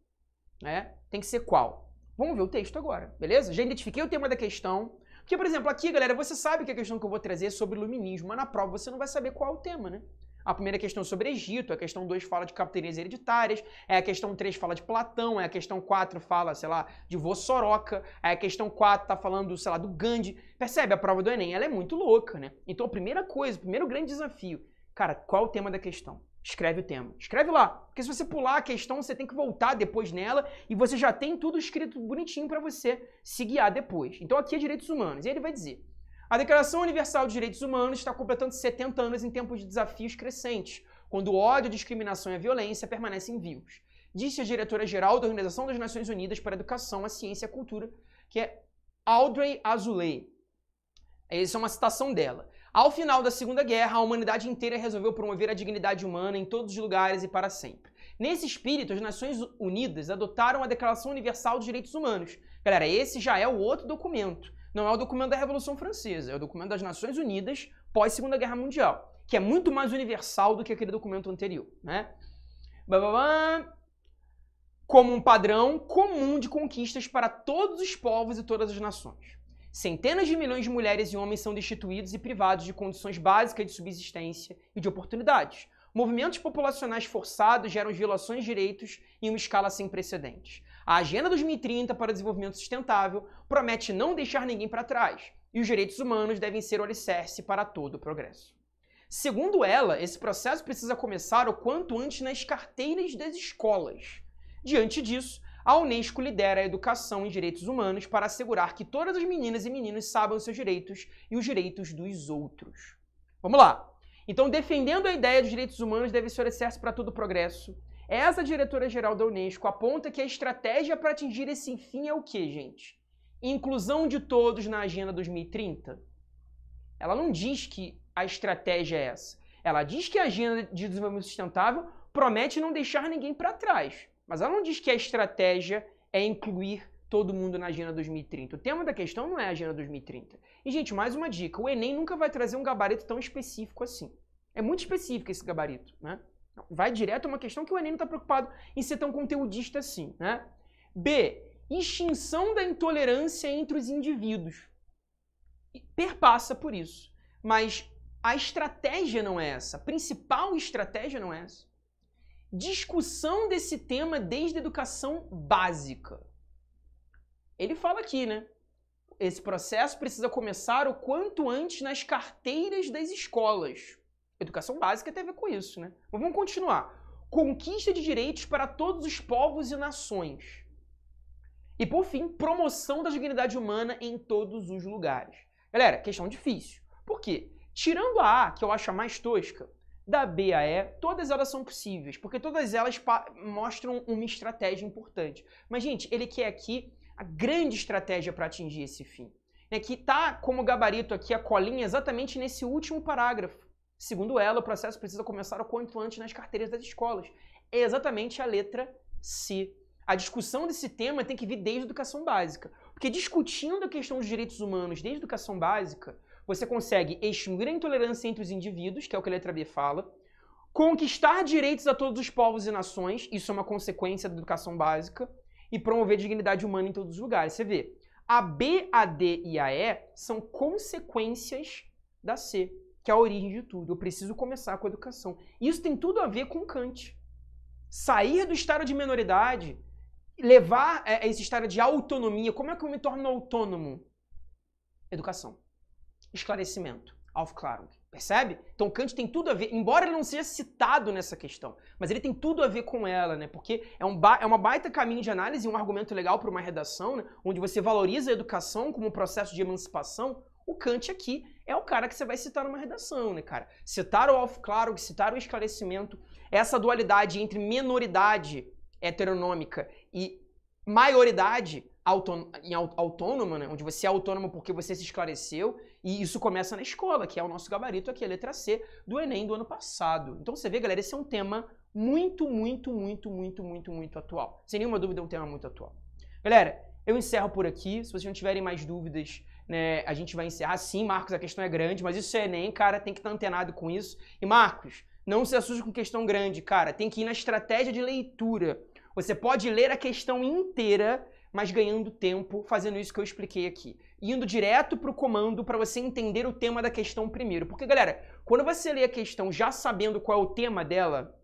né, tem que ser qual? Vamos ver o texto agora, beleza? Já identifiquei o tema da questão. Porque, por exemplo, aqui, galera, você sabe que a questão que eu vou trazer é sobre iluminismo, mas na prova você não vai saber qual é o tema, né? A primeira questão sobre Egito, a questão 2 fala de capitanias hereditárias, é a questão 3 fala de Platão, é a questão 4 fala, sei lá, de Vossoroca, é a questão 4 tá falando, sei lá, do Gandhi. Percebe? A prova do Enem, ela é muito louca, né? Então a primeira coisa, o primeiro grande desafio, cara, qual é o tema da questão? Escreve o tema. Escreve lá, porque se você pular a questão, você tem que voltar depois nela e você já tem tudo escrito bonitinho para você se guiar depois. Então aqui é direitos humanos, e ele vai dizer: a Declaração Universal de Direitos Humanos está completando 70 anos em tempos de desafios crescentes, quando o ódio, a discriminação e a violência permanecem vivos. Disse a diretora-geral da Organização das Nações Unidas para a Educação, a Ciência e a Cultura, que é Audrey Azoulay. Essa é uma citação dela. Ao final da Segunda Guerra, a humanidade inteira resolveu promover a dignidade humana em todos os lugares e para sempre. Nesse espírito, as Nações Unidas adotaram a Declaração Universal dos Direitos Humanos. Galera, esse já é o outro documento não é o documento da Revolução Francesa, é o documento das Nações Unidas pós Segunda Guerra Mundial, que é muito mais universal do que aquele documento anterior, né? Como um padrão comum de conquistas para todos os povos e todas as nações. Centenas de milhões de mulheres e homens são destituídos e privados de condições básicas de subsistência e de oportunidades. Movimentos populacionais forçados geram violações de direitos em uma escala sem precedentes. A Agenda 2030 para o Desenvolvimento Sustentável promete não deixar ninguém para trás, e os direitos humanos devem ser o alicerce para todo o progresso. Segundo ela, esse processo precisa começar o quanto antes nas carteiras das escolas. Diante disso, a Unesco lidera a educação em direitos humanos para assegurar que todas as meninas e meninos saibam seus direitos e os direitos dos outros. Vamos lá! Então, defendendo a ideia de direitos humanos deve ser o alicerce para todo o progresso. Essa diretora-geral da Unesco aponta que a estratégia para atingir esse fim é o quê, gente? Inclusão de todos na Agenda 2030. Ela não diz que a estratégia é essa. Ela diz que a Agenda de Desenvolvimento Sustentável promete não deixar ninguém para trás. Mas ela não diz que a estratégia é incluir todo mundo na Agenda 2030. O tema da questão não é a Agenda 2030. E, gente, mais uma dica: o Enem nunca vai trazer um gabarito tão específico assim. É muito específico esse gabarito, né? Vai direto a uma questão que o Enem não está preocupado em ser tão conteudista assim, né? B. Extinção da intolerância entre os indivíduos. Perpassa por isso. Mas a estratégia não é essa. A principal estratégia não é essa. Discussão desse tema desde a educação básica. Ele fala aqui, né? Esse processo precisa começar o quanto antes nas carteiras das escolas Educação básica ver com isso, né? Mas vamos continuar. Conquista de direitos para todos os povos e nações. E por fim, promoção da dignidade humana em todos os lugares. Galera, questão difícil. Por quê? Tirando a A, que eu acho a mais tosca, da B a E, todas elas são possíveis, porque todas elas mostram uma estratégia importante. Mas, gente, ele quer aqui a grande estratégia para atingir esse fim. É que tá como gabarito aqui a colinha exatamente nesse último parágrafo. Segundo ela, o processo precisa começar o quanto antes nas carteiras das escolas. É exatamente a letra C. A discussão desse tema tem que vir desde a educação básica. Porque discutindo a questão dos direitos humanos desde a educação básica, você consegue extinguir a intolerância entre os indivíduos, que é o que a letra B fala, conquistar direitos a todos os povos e nações, isso é uma consequência da educação básica, e promover dignidade humana em todos os lugares. Você vê, a B, a D e a E são consequências da C que é a origem de tudo. Eu preciso começar com a educação. E isso tem tudo a ver com Kant. Sair do estado de menoridade, levar a é, é, esse estado de autonomia. Como é que eu me torno autônomo? Educação. Esclarecimento. Aufklärung. Percebe? Então Kant tem tudo a ver, embora ele não seja citado nessa questão, mas ele tem tudo a ver com ela, né? Porque é, um ba é uma baita caminho de análise, um argumento legal para uma redação, né? onde você valoriza a educação como um processo de emancipação, o Kant aqui é o cara que você vai citar numa redação, né, cara? Citar o alvo claro, citar o esclarecimento, essa dualidade entre minoridade heteronômica e maioridade autônoma, né? onde você é autônomo porque você se esclareceu, e isso começa na escola, que é o nosso gabarito aqui, a letra C do Enem do ano passado. Então você vê, galera, esse é um tema muito, muito, muito, muito, muito, muito atual. Sem nenhuma dúvida, é um tema muito atual. Galera, eu encerro por aqui. Se vocês não tiverem mais dúvidas, né, a gente vai encerrar. Sim, Marcos, a questão é grande, mas isso é Enem, cara, tem que estar antenado com isso. E Marcos, não se assuste com questão grande, cara, tem que ir na estratégia de leitura. Você pode ler a questão inteira, mas ganhando tempo fazendo isso que eu expliquei aqui. Indo direto para o comando para você entender o tema da questão primeiro. Porque, galera, quando você lê a questão já sabendo qual é o tema dela,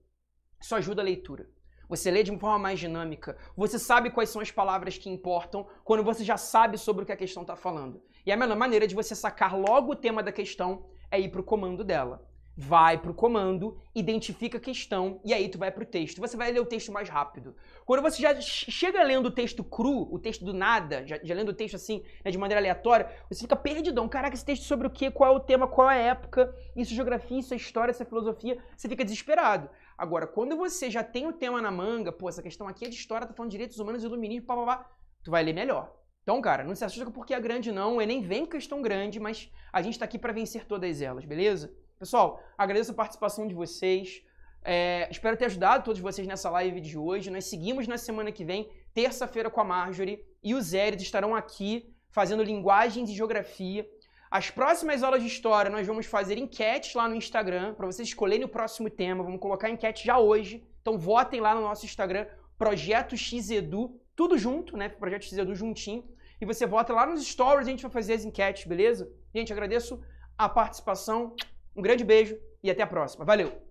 isso ajuda a leitura você lê de uma forma mais dinâmica, você sabe quais são as palavras que importam quando você já sabe sobre o que a questão está falando. E a melhor maneira de você sacar logo o tema da questão é ir para o comando dela. Vai para o comando, identifica a questão e aí tu vai para o texto. Você vai ler o texto mais rápido. Quando você já chega lendo o texto cru, o texto do nada, já, já lendo o texto assim, né, de maneira aleatória, você fica perdidão. Caraca, esse texto sobre o quê? Qual é o tema? Qual é a época? Isso é geografia, isso é história, isso é filosofia. Você fica desesperado. Agora, quando você já tem o tema na manga, pô, essa questão aqui é de história, tá falando de direitos humanos e iluminismo, pá, pá, pá, tu vai ler melhor. Então, cara, não se assusta porque é grande não, o é Enem vem questão grande, mas a gente tá aqui para vencer todas elas, beleza? Pessoal, agradeço a participação de vocês, é, espero ter ajudado todos vocês nessa live de hoje, nós seguimos na semana que vem, terça-feira com a Marjorie e os Zérides estarão aqui fazendo linguagens e geografia as próximas aulas de história nós vamos fazer enquetes lá no Instagram para vocês escolherem o próximo tema. Vamos colocar enquete já hoje. Então votem lá no nosso Instagram, Projeto XEdu, tudo junto, né? Projeto XEdu juntinho. E você vota lá nos stories, a gente vai fazer as enquetes, beleza? Gente, agradeço a participação. Um grande beijo e até a próxima. Valeu!